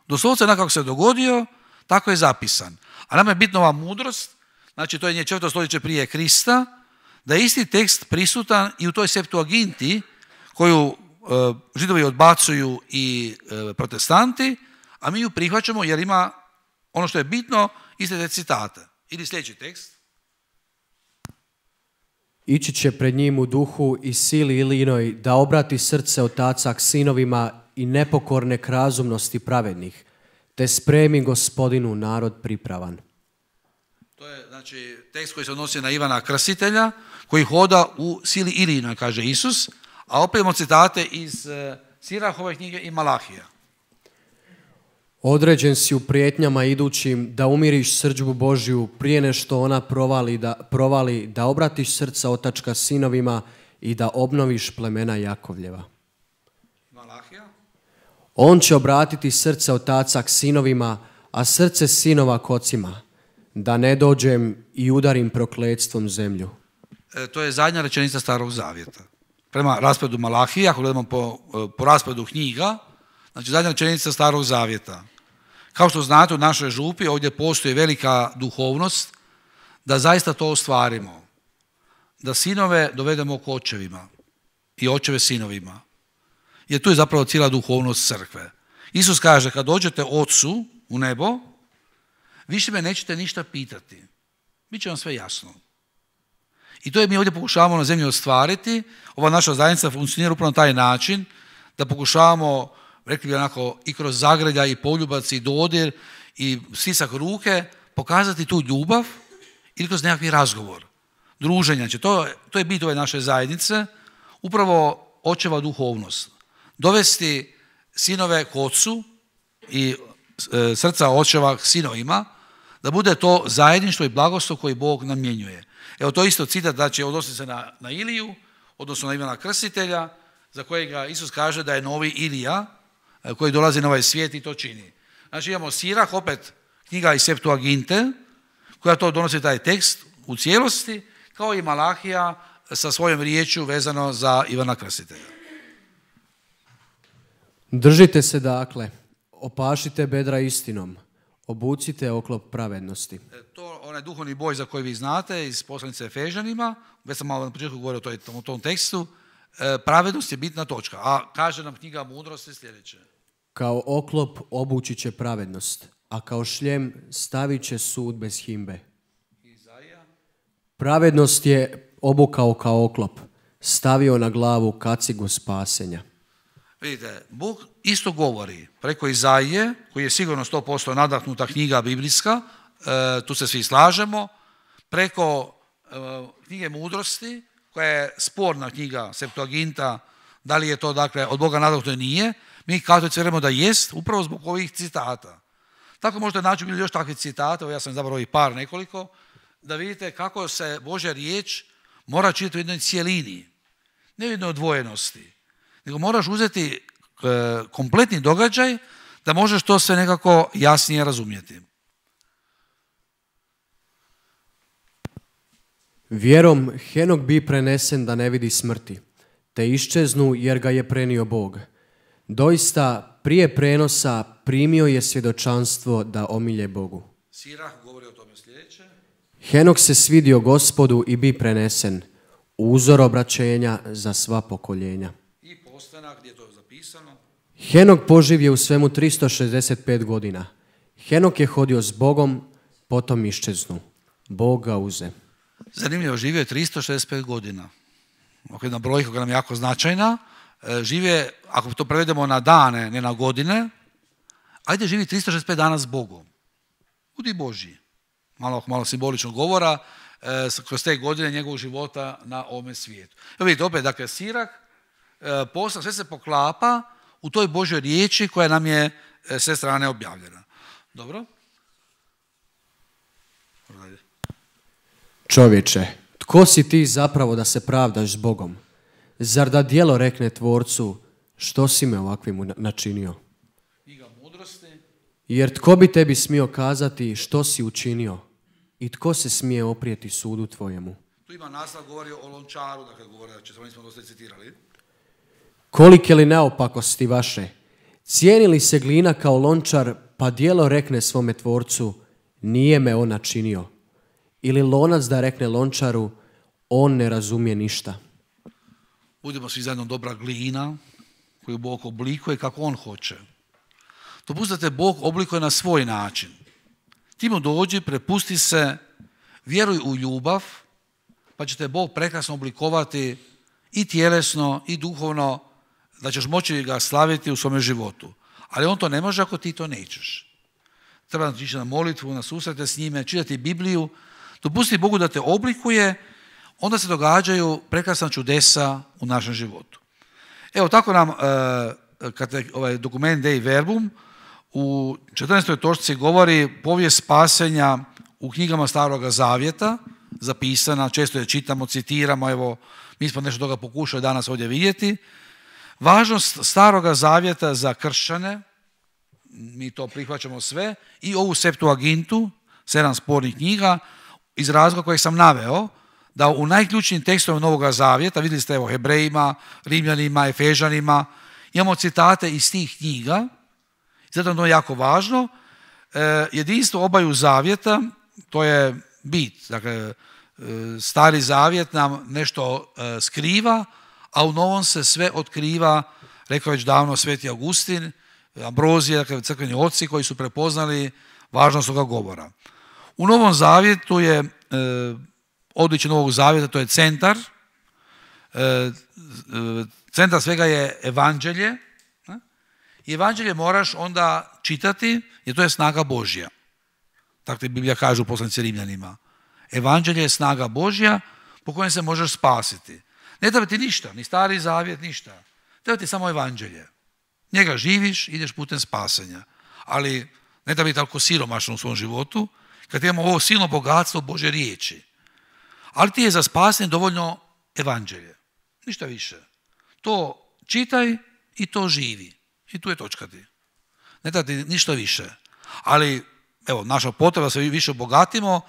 Doslovce onako kako se dogodio, tako je zapisan. A nama je bitna ova mudrost, znači to je nje četvrto stoljeće prije Krista, da je isti tekst prisutan i u toj Septuaginti, koju e, židovi odbacuju i e, protestanti, a mi ju prihvaćamo jer ima ono što je bitno, iste te citate. Ili sljedeći tekst. Ići će pred njim u duhu i sili ilinoj da obrati srce otaca k sinovima i nepokorne k razumnosti pravednih, te spremi gospodinu narod pripravan. To je znači, tekst koji se odnosi na Ivana Krasitelja, koji hoda u sili ilinoj, kaže Isus, a opet imamo citate iz eh, Sirahove knjige i Malahija. Određen si u prijetnjama idućim da umiriš srđbu Božju prije nešto ona provali da, provali, da obratiš srca otačka sinovima i da obnoviš plemena Jakovljeva. Malahija? On će obratiti srce otaca k sinovima, a srce sinova k ocima, da ne dođem i udarim prokledstvom zemlju. E, to je zadnja rečenica starog zavjeta. Prema raspredu Malahija, ako gledamo po, e, po knjiga, Znači zadnja rečenica starog zavjeta. Kao što znate u našoj župi ovdje postoji velika duhovnost da zaista to ostvarimo. Da sinove dovedemo k očevima i očeve sinovima. Jer tu je zapravo cijela duhovnost crkve. Isus kaže kad dođete ocu u nebo, više me nećete ništa pitati. Biće vam sve jasno. I to je mi ovdje pokušavamo na zemlji ostvariti. Ova naša zajednica funkcionira upravo na taj način da pokušavamo rekli bi onako, i kroz zagrljaj, i poljubac, i dodir, i sisak ruke, pokazati tu ljubav ili kroz nekakvi razgovor, druženja. će. Znači, to, je bit ove naše zajednice, upravo očeva duhovnost. Dovesti sinove k i e, srca očeva k sinovima, da bude to zajedništvo i blagostvo koji Bog namjenjuje. Evo to isto citat, će znači, odnositi se na, Iliju, odnosno na imena Krstitelja, za kojega Isus kaže da je novi Ilija, Eh, koji dolazi na ovaj svijet i to čini. Znači imamo sirah, opet knjiga iz Septuaginte, koja to donosi taj tekst u cijelosti, kao i Malahija sa svojom riječju vezano za Ivana Krasitelja. Držite se dakle, opašite bedra istinom, obucite oklop pravednosti. E, to onaj duhovni boj za koji vi znate iz poslanice Fežanima, već sam malo na početku govorio o tom tekstu, e, pravednost je bitna točka, a kaže nam knjiga mudrosti sljedeće. Kao oklop obući će pravednost, a kao šljem stavit će sud bez himbe. Pravednost je obukao kao oklop, stavio na glavu kacigu spasenja. Vidite, Bog isto govori preko Izaije, koji je sigurno 100% nadahnuta knjiga biblijska, e, tu se svi slažemo, preko e, knjige mudrosti, koja je sporna knjiga Septuaginta, da li je to dakle od Boga nadahnuta nije, mi katolici vjerujemo da jest, upravo zbog ovih citata. Tako možete naći bilo još takvih citata, ja sam izabrao i par nekoliko, da vidite kako se Božja riječ mora čitati u jednoj cijelini, ne u jednoj odvojenosti, nego moraš uzeti e, kompletni događaj da možeš to sve nekako jasnije razumjeti. Vjerom Henog bi prenesen da ne vidi smrti, te iščeznu jer ga je prenio Bog. Doista, prije prenosa primio je svjedočanstvo da omilje Bogu. Sirah govori o tome sljedeće. Henok se svidio gospodu i bi prenesen. Uzor obraćenja za sva pokoljenja. I postanak gdje je to zapisano. Henok poživje u svemu 365 godina. Henok je hodio s Bogom, potom iščeznu. Bog ga uze. Zanimljivo, živio je 365 godina. Ok, na brojka koja nam je jako značajna, E, žive, ako to prevedemo na dane, ne na godine, ajde živi 365 dana s Bogom. Budi Boži. Malo, malo simbolično govora, e, kroz te godine njegovog života na ovome svijetu. Evo vidite, opet, dakle, sirak, e, posao, sve se poklapa u toj Božoj riječi koja nam je sve strane objavljena. Dobro? Čovječe, tko si ti zapravo da se pravdaš s Bogom? Zar da dijelo rekne tvorcu, što si me ovakvim načinio? Jer tko bi tebi smio kazati što si učinio i tko se smije oprijeti sudu tvojemu? Tu ima o lončaru, dakle, smo Kolike li neopakosti vaše, cijeni li se glina kao lončar, pa dijelo rekne svome tvorcu, nije me on načinio. Ili lonac da rekne lončaru, on ne razumije ništa. Budimo svi zajedno dobra glina koju Bog oblikuje kako On hoće. Dopustite, Bog oblikuje na svoj način. Ti mu dođi, prepusti se, vjeruj u ljubav, pa će te Bog prekrasno oblikovati i tjelesno i duhovno, da ćeš moći ga slaviti u svome životu. Ali on to ne može ako ti to nećeš. Treba ići na molitvu, na susrete s njime, čitati Bibliju, dopusti Bogu da te oblikuje onda se događaju prekrasna čudesa u našem životu. Evo tako nam e, ovaj dokument Dei Verbum u 14. točci govori povijest spasenja u knjigama Staroga Zavjeta, zapisana, često je čitamo, citiramo, evo, mi smo nešto toga pokušali danas ovdje vidjeti. Važnost Staroga Zavjeta za kršćane, mi to prihvaćamo sve, i ovu Septuagintu, sedam spornih knjiga, iz razloga kojeg sam naveo, da u najključnijim tekstovima Novog Zavjeta, vidjeli ste evo Hebrejima, Rimljanima, Efežanima, imamo citate iz tih knjiga, zato je to jako važno. E, jedinstvo obaju zavjeta, to je bit, dakle, e, stari zavjet nam nešto e, skriva, a u novom se sve otkriva, rekao već davno Sveti Augustin, Ambrozije, dakle crkveni oci koji su prepoznali važnost toga govora. U Novom Zavjetu je odličje Novog Zavjeta, to je centar. E, e, centar svega je evanđelje. I evanđelje moraš onda čitati, jer to je snaga Božja. Tako te Biblija kaže u poslanici Rimljanima. Evanđelje je snaga Božja po kojem se možeš spasiti. Ne treba ti ništa, ni stari zavjet, ništa. Treba ti samo evanđelje. Njega živiš, ideš putem spasenja. Ali ne da biti tako siromašno u svom životu, kad imamo ovo silno bogatstvo Bože riječi ali ti je za spasnje dovoljno evanđelje. Ništa više. To čitaj i to živi. I tu je točka ti. Ne da ti ništa više. Ali, evo, naša potreba da se više obogatimo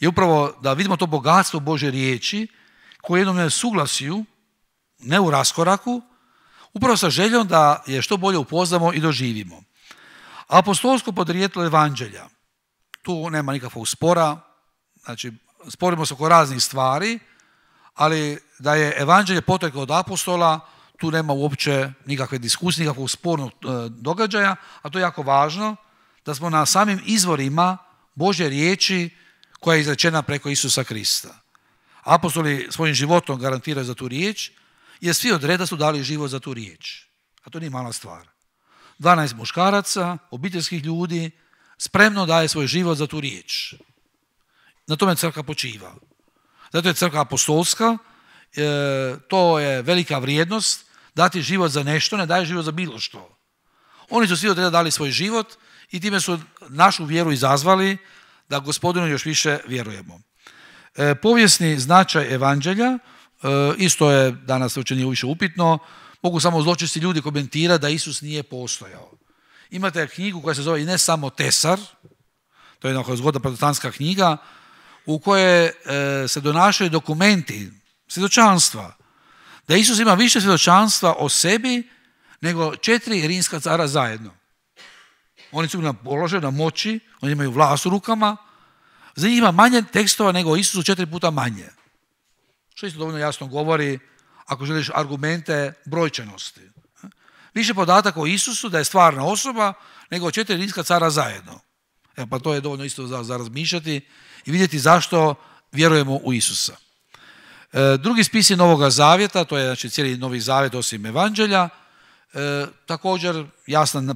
je upravo da vidimo to bogatstvo Bože riječi koje jednom je suglasiju, ne u raskoraku, upravo sa željom da je što bolje upoznamo i doživimo. Apostolsko podrijetlo evanđelja. Tu nema nikakvog spora, znači sporimo se oko raznih stvari, ali da je evanđelje poteklo od apostola, tu nema uopće nikakve diskusije, nikakvog spornog e, događaja, a to je jako važno, da smo na samim izvorima Božje riječi koja je izrečena preko Isusa Krista. Apostoli svojim životom garantiraju za tu riječ, jer svi od reda su dali život za tu riječ. A to nije mala stvar. 12 muškaraca, obiteljskih ljudi, spremno daje svoj život za tu riječ. Na tome crkva počiva. Zato je crkva apostolska, e, to je velika vrijednost, dati život za nešto, ne daje život za bilo što. Oni su svi od dali svoj život i time su našu vjeru izazvali da gospodinu još više vjerujemo. Povjesni povijesni značaj evanđelja, e, isto je danas se više upitno, mogu samo zločisti ljudi komentirati da Isus nije postojao. Imate knjigu koja se zove i ne samo Tesar, to je jedna zgodna protestantska knjiga, u koje e, se donašaju dokumenti, svjedočanstva. Da Isus ima više svjedočanstva o sebi nego četiri rimska cara zajedno. Oni su na položaju, na moći, oni imaju vlast u rukama. Za njih ima manje tekstova nego Isusu četiri puta manje. Što isto dovoljno jasno govori, ako želiš argumente brojčanosti. Više podataka o Isusu, da je stvarna osoba, nego četiri rimska cara zajedno. E, pa to je dovoljno isto za razmišljati i vidjeti zašto vjerujemo u Isusa. E, drugi spisi Novoga Zavjeta, to je znači, cijeli Novi Zavjet osim Evanđelja, e, također jasna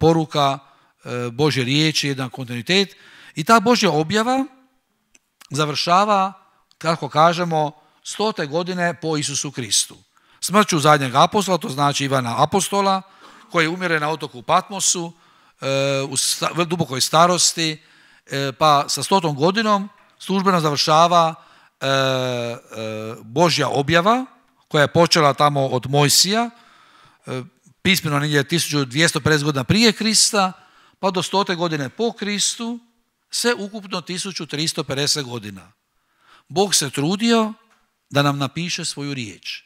poruka e, Božje riječi, jedan kontinuitet. I ta Božja objava završava, kako kažemo, stote godine po Isusu Kristu. Smrću zadnjeg apostola, to znači Ivana apostola, koji umire na otoku Patmosu u dubokoj starosti, E, pa sa stotom godinom službeno završava e, e, Božja objava koja je počela tamo od Mojsija, pismeno negdje 1250 godina prije Krista, pa do stote godine po Kristu, sve ukupno 1350 godina. Bog se trudio da nam napiše svoju riječ.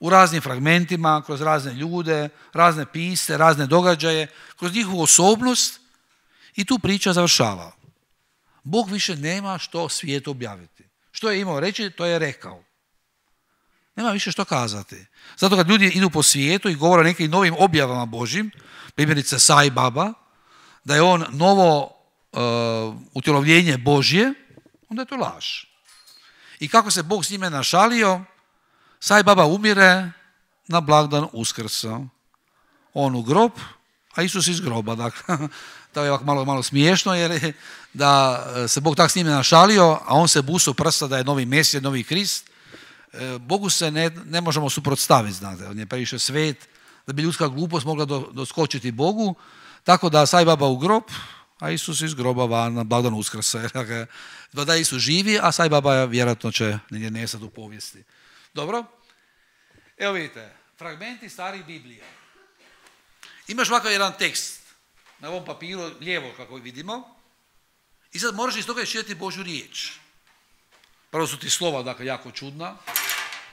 U raznim fragmentima, kroz razne ljude, razne piste, razne događaje, kroz njihovu osobnost, i tu priča završava. Bog više nema što svijetu objaviti. Što je imao reći, to je rekao. Nema više što kazati. Zato kad ljudi idu po svijetu i govore o nekim novim objavama Božim, primjerice saj Baba, da je on novo e, utjelovljenje Božje, onda je to laž. I kako se Bog s njime našalio, saj Baba umire na blagdan Uskrsa. On u grob, a Isus iz groba. Dakle, to je ovako malo, malo smiješno, jer da e, se Bog tak s njime našalio, a on se busu prsta da je novi mesije, novi krist, e, Bogu se ne, ne možemo suprotstaviti, znate, on je previše svet, da bi ljudska glupost mogla do, doskočiti Bogu, tako da saj baba u grob, a Isus iz groba van na blagdan uskrsa. Da Isus živi, a saj baba vjerojatno će negdje nesat u povijesti. Dobro? Evo vidite, fragmenti starih Biblije. Imaš ovakav jedan tekst, na ovom papiru, lijevo kako vidimo, i sad moraš iz toga iščitati Božju riječ. Prvo su ti slova, dakle, jako čudna.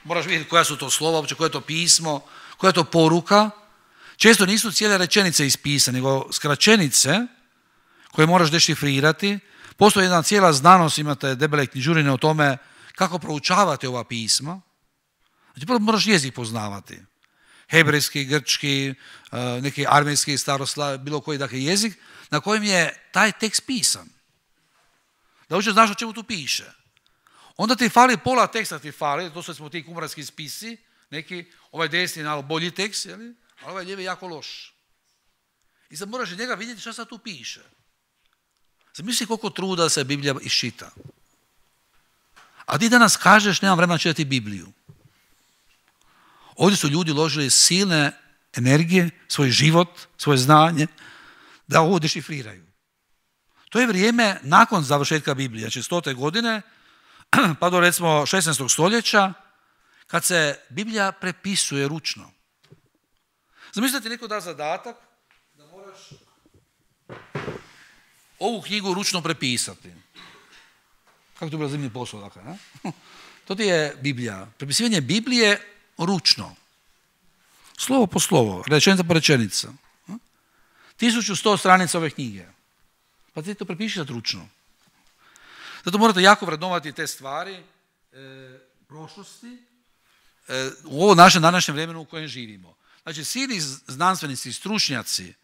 Moraš vidjeti koja su to slova, uopće koje je to pismo, koja je to poruka. Često nisu cijele rečenice ispisane, nego skraćenice koje moraš dešifrirati. Postoji jedna cijela znanost, imate debele knjižurine o tome kako proučavate ova pisma. Znači, prvo moraš jezik poznavati hebrejski, grčki, eh, neki armenski, staroslav, bilo koji dakle, jezik, na kojem je taj tekst pisan. Da uopće znaš o čemu tu piše. Onda ti fali, pola teksta ti fali, to su smo ti kumarski spisi, neki, ovaj desni bolji tekst, ali ovaj lijevi jako loš. I sad moraš njega vidjeti šta sad tu piše. Zamisli koliko truda se Biblija iščita. A ti danas kažeš, nemam vremena čitati Bibliju. Ovdje su ljudi uložili silne energije, svoj život, svoje znanje, da ovo dešifriraju. To je vrijeme nakon završetka Biblije, znači stote godine, pa do recimo 16. stoljeća, kad se Biblija prepisuje ručno. Zamislite ti neko da zadatak da moraš ovu knjigu ručno prepisati. Kako to je bilo posao, dakle, ne? To ti je Biblija. Prepisivanje Biblije ručno. Slovo po slovo, rečenica po rečenica. 1100 stranica ove knjige. Pa ti to prepišite ručno. Zato morate jako vrednovati te stvari e, prošlosti e, u ovo našem današnjem vremenu u kojem živimo. Znači, svi znanstvenici, i stručnjaci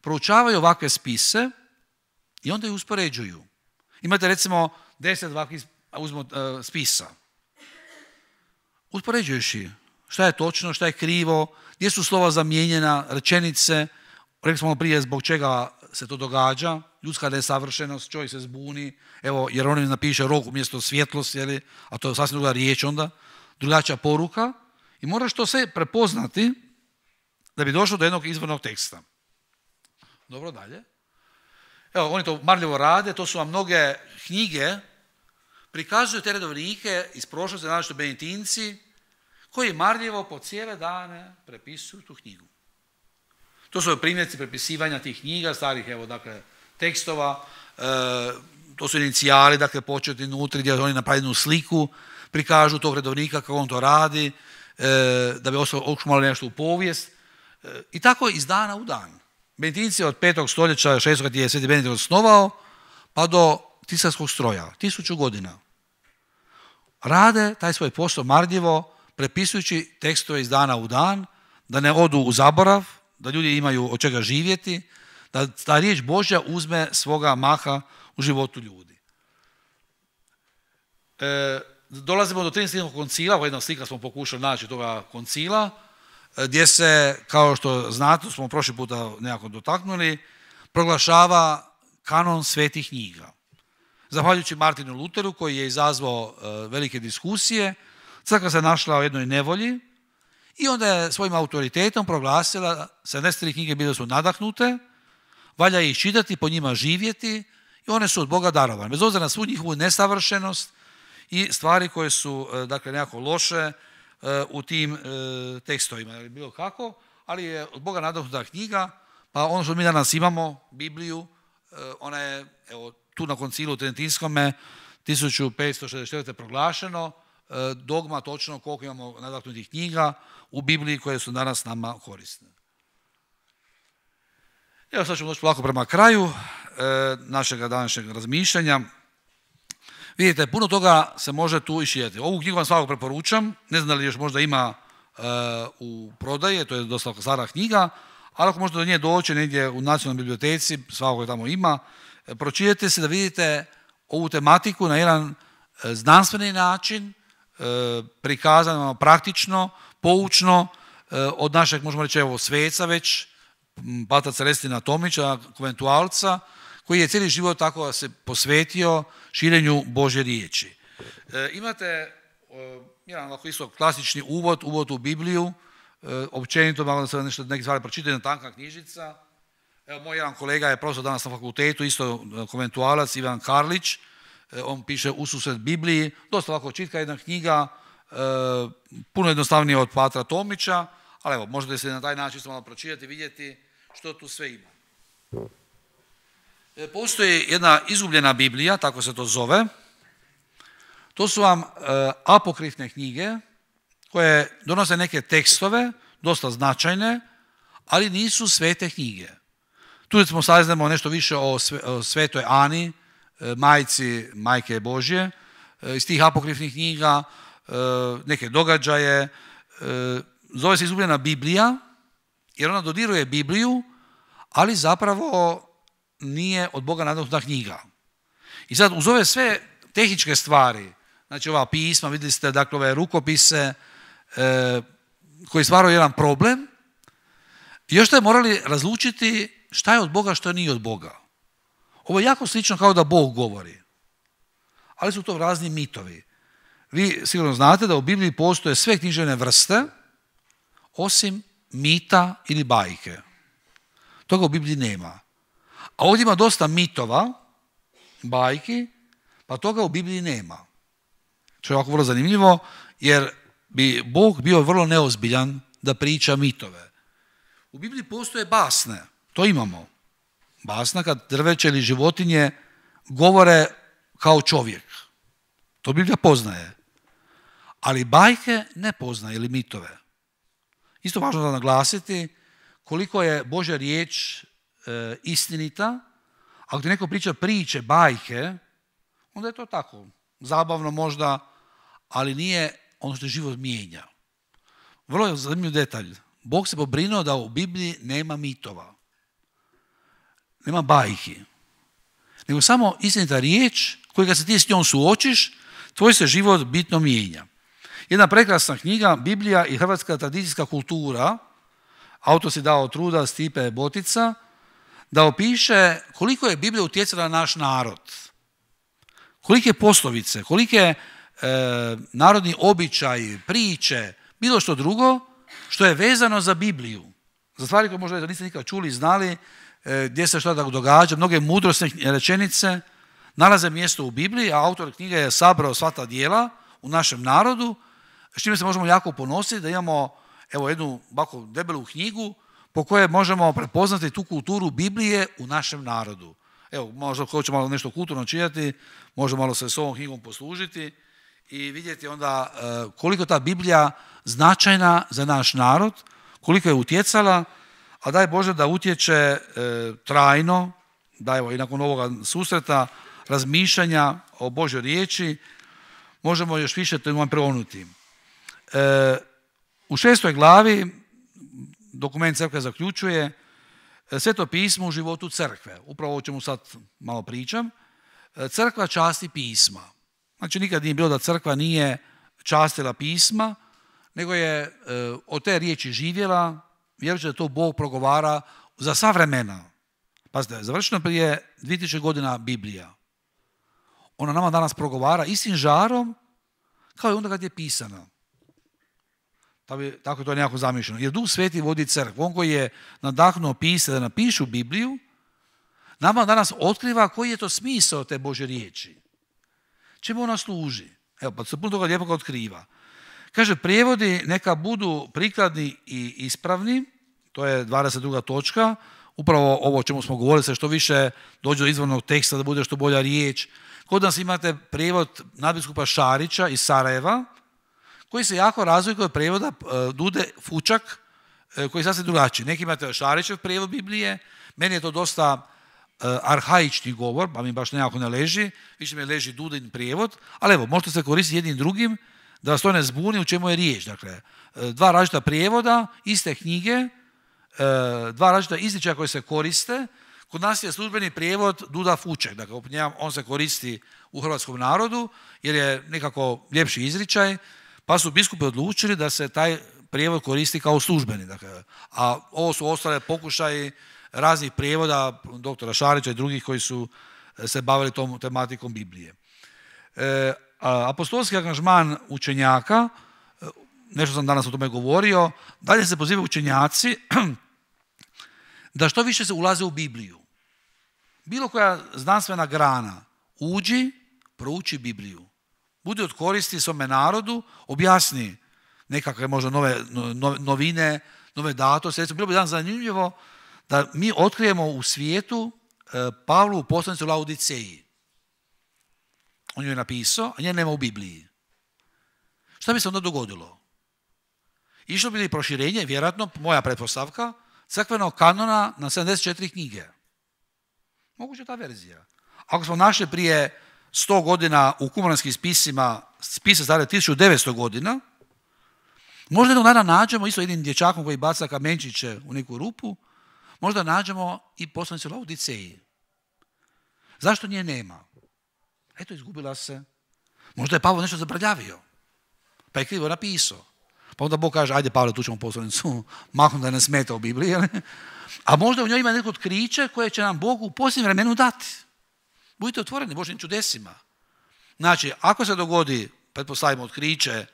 proučavaju ovakve spise i onda ih uspoređuju. Imate recimo deset ovakvih uzmo, e, spisa. uspoređujući šta je točno, šta je krivo, gdje su slova zamijenjena, rečenice, rekli smo prije zbog čega se to događa, ljudska nesavršenost, čovjek se zbuni, evo, jer on napiše rok umjesto svjetlost, a to je sasvim druga riječ onda, drugačija poruka i moraš to sve prepoznati da bi došlo do jednog izvornog teksta. Dobro, dalje. Evo, oni to marljivo rade, to su vam mnoge knjige, prikazuju te redovnike iz prošlosti, to Benitinci, koji marljivo po cijele dane prepisuju tu knjigu. To su primjerci prepisivanja tih knjiga, starih evo, dakle, tekstova, e, to su inicijali, dakle, početni nutri gdje oni jednu sliku, prikažu tog redovnika, kako on to radi, e, da bi okšumali nešto u povijest. E, I tako iz dana u dan. Benedicinci od 5. stoljeća, 6. kad je Sveti osnovao, pa do tisarskog stroja, tisuću godina. Rade taj svoj posao marljivo, prepisujući tekstove iz dana u dan, da ne odu u zaborav, da ljudi imaju od čega živjeti, da ta riječ Božja uzme svoga maha u životu ljudi. E, dolazimo do 13. koncila, jedna slika smo pokušali naći toga koncila, e, gdje se, kao što znate, smo prošli puta nekako dotaknuli, proglašava kanon svetih knjiga. Zahvaljujući Martinu Luteru koji je izazvao e, velike diskusije, Crkva se našla u jednoj nevolji i onda je svojim autoritetom proglasila 73 knjige bile su nadahnute, valja ih čitati, po njima živjeti i one su od Boga darovane. Bez obzira na svu njihovu nesavršenost i stvari koje su e, dakle, nekako loše e, u tim e, tekstovima. Bilo kako, ali je od Boga nadahnuta knjiga, pa ono što mi danas imamo, Bibliju, ona je evo, tu na koncilu Trentinskom 1564. proglašeno E, dogma točno koliko imamo nadaknutih knjiga u Bibliji koje su danas nama korisne. Evo sad ćemo doći polako prema kraju e, našeg današnjeg razmišljanja. Vidite, puno toga se može tu išijeti. Ovu knjigu vam svakako preporučam. Ne znam da li još možda ima e, u prodaje, to je dosta stara knjiga, ali ako možete do nje doći negdje u nacionalnoj biblioteci, svakako je tamo ima, pročitajte se da vidite ovu tematiku na jedan znanstveni način, prikazano praktično, poučno, eh, od našeg, možemo reći, evo, sveca već, Bata Celestina Tomića, konventualca, koji je cijeli život tako se posvetio širenju Bože riječi. Eh, imate eh, jedan ovako isto klasični uvod, uvod u Bibliju, općenito malo da se nešto, zvali, stvari pročitaju, tanka knjižica. Evo, moj jedan kolega je profesor danas na fakultetu, isto konventualac Ivan Karlić, E, on piše ususret Bibliji, dosta ovako čitka jedna knjiga, e, puno jednostavnije od Patra Tomića, ali evo, možete se na taj način malo pročitati i vidjeti što tu sve ima. E, postoji jedna izgubljena Biblija, tako se to zove. To su vam apokrifne knjige koje donose neke tekstove, dosta značajne, ali nisu svete knjige. Tu smo saznamo nešto više o svetoj Ani, E, majci Majke Božje, e, iz tih apokrifnih knjiga, e, neke događaje. Zove se izgubljena Biblija, jer ona dodiruje Bibliju, ali zapravo nije od Boga nadahnuta knjiga. I sad, uz ove sve tehničke stvari, znači ova pisma, vidjeli ste, dakle, ove rukopise, koji stvaraju jedan problem, još ste morali razlučiti šta je od Boga, što nije od Boga. Ovo je jako slično kao da Bog govori. Ali su to razni mitovi. Vi sigurno znate da u Bibliji postoje sve književne vrste, osim mita ili bajke. Toga u Bibliji nema. A ovdje ima dosta mitova, bajki, pa toga u Bibliji nema. Što je ovako vrlo zanimljivo, jer bi Bog bio vrlo neozbiljan da priča mitove. U Bibliji postoje basne, to imamo basna kad drveće ili životinje govore kao čovjek. To Biblja poznaje. Ali bajke ne poznaje ili mitove. Isto važno da naglasiti koliko je Božja riječ e, istinita. Ako ti neko priča priče, bajke, onda je to tako. Zabavno možda, ali nije ono što život mijenja. Vrlo je zanimljiv detalj. Bog se pobrinuo da u Bibliji nema mitova nema bajki, nego samo istinita riječ koju se ti s njom suočiš, tvoj se život bitno mijenja. Jedna prekrasna knjiga, Biblija i hrvatska tradicijska kultura, auto si dao truda, Stipe Botica, da opiše koliko je Biblija utjecala na naš narod. Kolike poslovice, kolike e, narodni običaj, priče, bilo što drugo, što je vezano za Bibliju. Za stvari koje možda niste nikad čuli, znali E, gdje se šta da događa, mnoge mudrosne rečenice nalaze mjesto u Bibliji, a autor knjige je sabrao sva ta dijela u našem narodu, s čime se možemo jako ponositi da imamo evo, jednu bako debelu knjigu po kojoj možemo prepoznati tu kulturu Biblije u našem narodu. Evo, možda ko će malo nešto kulturno čijati, možda malo se s ovom knjigom poslužiti i vidjeti onda e, koliko ta Biblija značajna za naš narod, koliko je utjecala, a daj Bože da utječe e, trajno, da evo i nakon ovoga susreta, razmišljanja o Božoj riječi, možemo još više to vam E, u šestoj glavi, dokument crkve zaključuje, e, sve to pismo u životu crkve, upravo o čemu sad malo pričam, e, crkva časti pisma. Znači nikad nije bilo da crkva nije častila pisma, nego je od te riječi živjela, vjerujte da to Bog progovara za sva vremena. Pazite, završeno prije 2000 godina Biblija. Ona nama danas progovara istim žarom kao i onda kad je pisana. Tako je to nekako zamišljeno. Jer Duh Sveti vodi crkvu. On koji je nadahnuo pisa da napišu Bibliju, nama danas otkriva koji je to smisao te Bože riječi. Čemu ona služi? Evo, pa se puno toga lijepo otkriva. Kaže, prijevodi neka budu prikladni i ispravni, to je 22. točka, upravo ovo o čemu smo govorili, se što više dođe do izvornog teksta, da bude što bolja riječ. Kod nas imate prijevod nadbiskupa Šarića iz Sarajeva, koji se jako razlikuje od prijevoda e, Dude Fučak, e, koji je sasvim drugačiji. Neki imate Šarićev prijevod Biblije, meni je to dosta e, arhaični govor, pa mi baš nekako ne leži, više mi leži Dudin prijevod, ali evo, možete se koristiti jednim drugim, da vas to ne zbuni u čemu je riječ. Dakle, e, dva različita prijevoda, iste knjige, e, dva različita izričaja koje se koriste. Kod nas je službeni prijevod Duda Fuček, dakle, on se koristi u hrvatskom narodu, jer je nekako ljepši izričaj, pa su biskupi odlučili da se taj prijevod koristi kao službeni. Dakle, a ovo su ostale pokušaji raznih prijevoda doktora Šarića i drugih koji su e, se bavili tom tematikom Biblije apostolski angažman učenjaka, e, nešto sam danas o tome govorio, dalje se pozivaju učenjaci da što više se ulaze u Bibliju. Bilo koja znanstvena grana, uđi, prouči Bibliju. Budi od koristi svome narodu, objasni nekakve možda nove novine, nove datose, Recimo, bilo bi danas zanimljivo da mi otkrijemo u svijetu e, Pavlu u poslanicu Laodiceji on ju je napisao, a nje nema u Bibliji. Šta bi se onda dogodilo? Išlo bi li proširenje, vjerojatno, moja pretpostavka, crkvenog kanona na 74 knjige. Moguće ta verzija. Ako smo našli prije 100 godina u kumaranskim spisima, spise stare 1900 godina, možda jednog dana nađemo, isto jednim dječakom koji baca kamenčiće u neku rupu, možda nađemo i poslanicu Laodiceji. Zašto nje nema? Eto, izgubila se. Možda je pavo nešto zabrljavio, Pa je krivo napisao. Pa onda Bog kaže, ajde Pavle, tu ćemo poslanicu, mahom da ne smeta u Bibliji. A možda u njoj ima neko otkriće koje će nam Bog u posljednjem vremenu dati. Budite otvoreni Božim čudesima. Znači, ako se dogodi, pretpostavimo otkriće,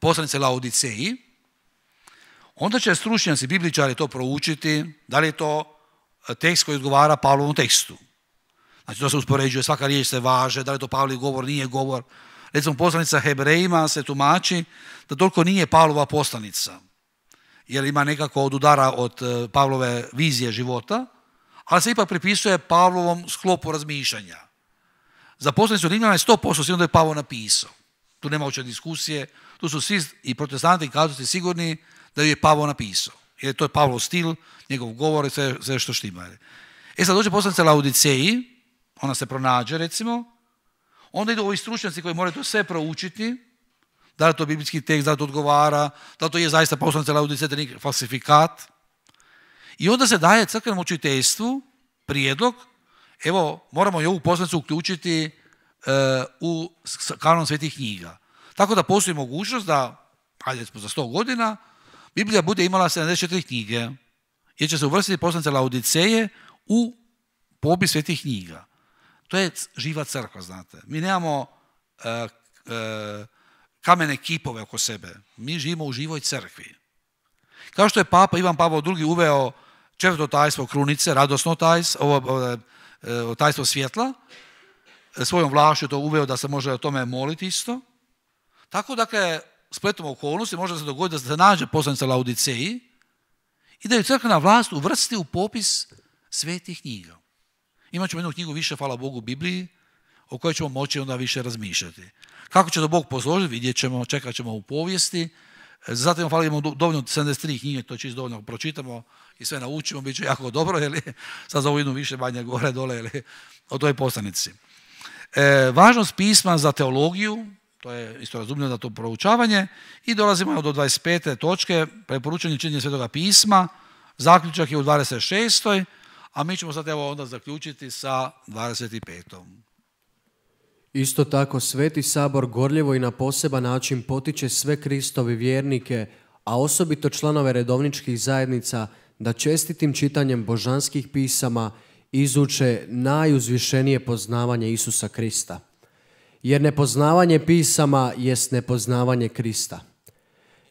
poslanice Laodiceji, onda će stručnjaci, bibličari to proučiti, da li je to eh, tekst koji odgovara Pavlovom tekstu. Znači to se uspoređuje, svaka riječ se važe, da li to Pavli govor, nije govor. Recimo poslanica Hebrejima se tumači da toliko nije Pavlova poslanica, jer ima nekako od udara od e, Pavlove vizije života, ali se ipak pripisuje Pavlovom sklopu razmišljanja. Za poslanicu Rimljana je 100% sigurno da je Pavlo napisao. Tu nema uopće diskusije, tu su svi i protestanti i katolici sigurni da ju je Pavlo napisao. Jer to je Pavlov stil, njegov govor i sve, što štima. E sad dođe poslanica Laodiceji, ona se pronađe, recimo. Onda idu ovi stručnjaci koji moraju to sve proučiti. Da li to biblijski tekst, da li to odgovara, da li to je zaista poslanica laudicetenik falsifikat. I onda se daje crkvenom učiteljstvu prijedlog, evo, moramo i ovu poslanicu uključiti e, u kanon svetih knjiga. Tako da postoji mogućnost da, ajde smo za 100 godina, Biblija bude imala 74 knjige, jer će se uvrstiti poslanice Laodiceje u popis svetih knjiga. To je živa crkva, znate. Mi nemamo e, e, kamene kipove oko sebe. Mi živimo u živoj crkvi. Kao što je papa Ivan Pavo II. uveo četvrto tajstvo krunice, radosno e, tajstvo, svjetla, svojom vlašću to uveo da se može o tome moliti isto. Tako dakle, spletom okolnosti može se dogoditi da se nađe poslanica Laodiceji i da je crkvena vlast uvrsti u popis svetih knjiga. Imat ćemo jednu knjigu više, hvala Bogu, u Bibliji, o kojoj ćemo moći onda više razmišljati. Kako će to Bog posložiti, vidjet ćemo, čekat ćemo u povijesti. Zatim, hvala, imamo dovoljno 73 knjige, to čisto dovoljno pročitamo i sve naučimo, bit će jako dobro, jer sad za ovu jednu više manje gore, dole, jeli? o toj postanici. E, važnost pisma za teologiju, to je isto razumljeno za to proučavanje, i dolazimo do 25. točke, preporučenje činjenja svetoga pisma, zaključak je u 26. A mi ćemo sad evo onda zaključiti sa 25. Isto tako, Sveti Sabor gorljivo i na poseban način potiče sve Kristovi vjernike, a osobito članove redovničkih zajednica, da čestitim čitanjem božanskih pisama izuče najuzvišenije poznavanje Isusa Krista. Jer nepoznavanje pisama jest nepoznavanje Krista.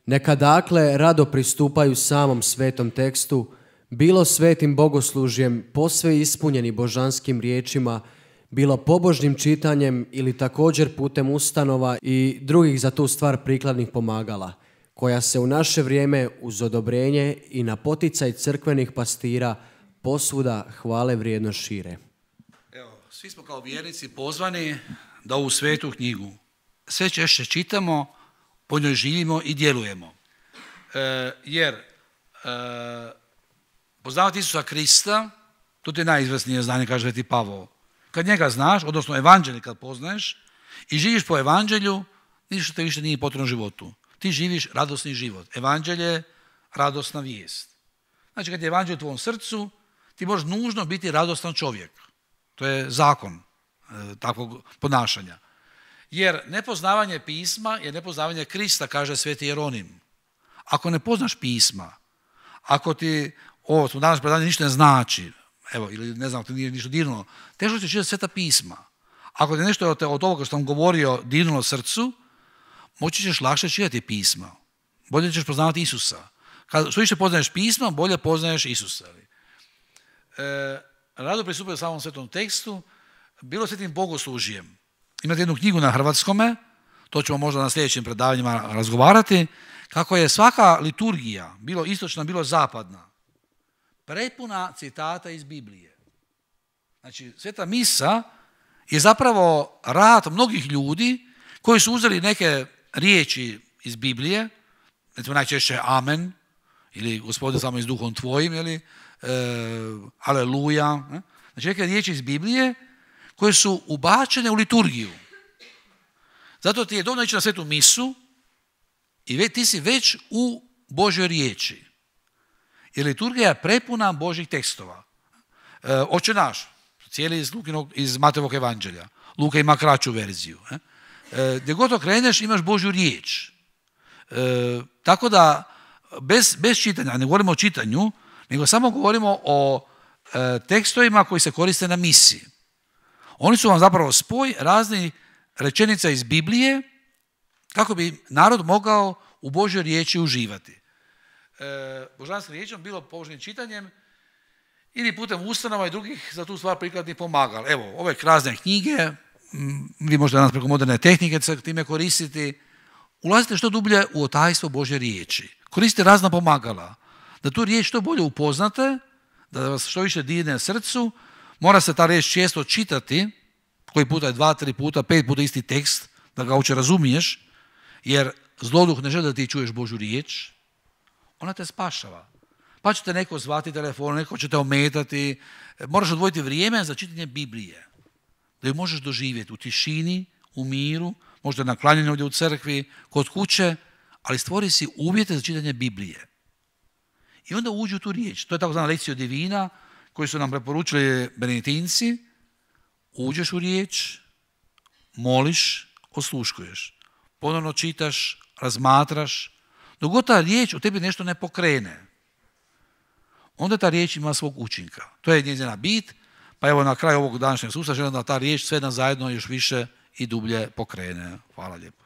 Neka dakle rado pristupaju samom svetom tekstu, bilo svetim bogoslužjem posve ispunjeni božanskim riječima, bilo pobožnim čitanjem ili također putem ustanova i drugih za tu stvar prikladnih pomagala, koja se u naše vrijeme uz odobrenje i na poticaj crkvenih pastira posvuda hvale vrijedno šire. Evo, svi smo kao vjernici pozvani da ovu svetu knjigu sve češće čitamo, po njoj živimo i djelujemo. E, jer e, Poznavati Isusa Krista, to ti je najizvrsnije znanje, kaže ti Pavao. Kad njega znaš, odnosno evanđelje kad poznaješ i živiš po evanđelju, ništa te više nije potrebno životu. Ti živiš radosni život. Evanđelje je radosna vijest. Znači, kad je evanđelje u tvom srcu, ti možeš nužno biti radostan čovjek. To je zakon e, takvog ponašanja. Jer nepoznavanje pisma je nepoznavanje Krista, kaže sveti Jeronim. Ako ne poznaš pisma, ako ti ovo smo danas predavanje ništa ne znači, evo, ili ne znam, to nije ništa dirnulo, teško će čitati sveta pisma. Ako je nešto od, toga ovoga što sam govorio dirnulo srcu, moći ćeš lakše čitati pisma. Bolje ćeš poznavati Isusa. Kad što više poznaješ pisma, bolje poznaješ Isusa. Rado e, rado pristupio samom svetom tekstu, bilo svetim bogoslužijem. Imate jednu knjigu na hrvatskome, to ćemo možda na sljedećim predavanjima razgovarati, kako je svaka liturgija, bilo istočna, bilo zapadna, prepuna citata iz Biblije. Znači, sveta misa je zapravo rad mnogih ljudi koji su uzeli neke riječi iz Biblije, recimo najčešće amen, ili gospodin samo iz duhom tvojim, ili e, aleluja. Znači neke riječi iz Biblije koje su ubačene u liturgiju. Zato ti je dovoljno ići na svetu misu i ve, ti si već u Božoj riječi jer liturgija je prepuna Božih tekstova. E, Oče naš, cijeli iz, Lukinog, iz Matevog evanđelja. Luka ima kraću verziju. E. E, gdje god kreneš, imaš Božju riječ. E, tako da, bez, bez čitanja, ne govorimo o čitanju, nego samo govorimo o tekstovima koji se koriste na misiji. Oni su vam zapravo spoj razni rečenica iz Biblije kako bi narod mogao u Božjoj riječi uživati. E, božanskim riječom, bilo povožnim čitanjem ili putem ustanova i drugih za tu stvar prikladnih pomagala. Evo, ove krasne knjige, vi možete danas preko moderne tehnike se time koristiti. Ulazite što dublje u otajstvo Božje riječi. Koristite razna pomagala. Da tu riječ što bolje upoznate, da vas što više dirne srcu, mora se ta riječ često čitati, koji puta je dva, tri puta, pet puta isti tekst, da ga uče razumiješ, jer zloduh ne želi da ti čuješ Božu riječ, ona te spašava. Pa će te neko zvati telefon, neko će te ometati. Moraš odvojiti vrijeme za čitanje Biblije. Da ju možeš doživjeti u tišini, u miru, možda na ovdje u crkvi, kod kuće, ali stvori si uvjete za čitanje Biblije. I onda uđu u tu riječ. To je tako zvana lekcija divina koju su nam preporučili benetinci. Uđeš u riječ, moliš, osluškuješ. Ponovno čitaš, razmatraš, dok god ta riječ u tebi nešto ne pokrene, onda ta riječ ima svog učinka. To je njezina bit, pa evo na kraju ovog današnjeg susta želim da ta riječ sve nas zajedno još više i dublje pokrene. Hvala lijepo.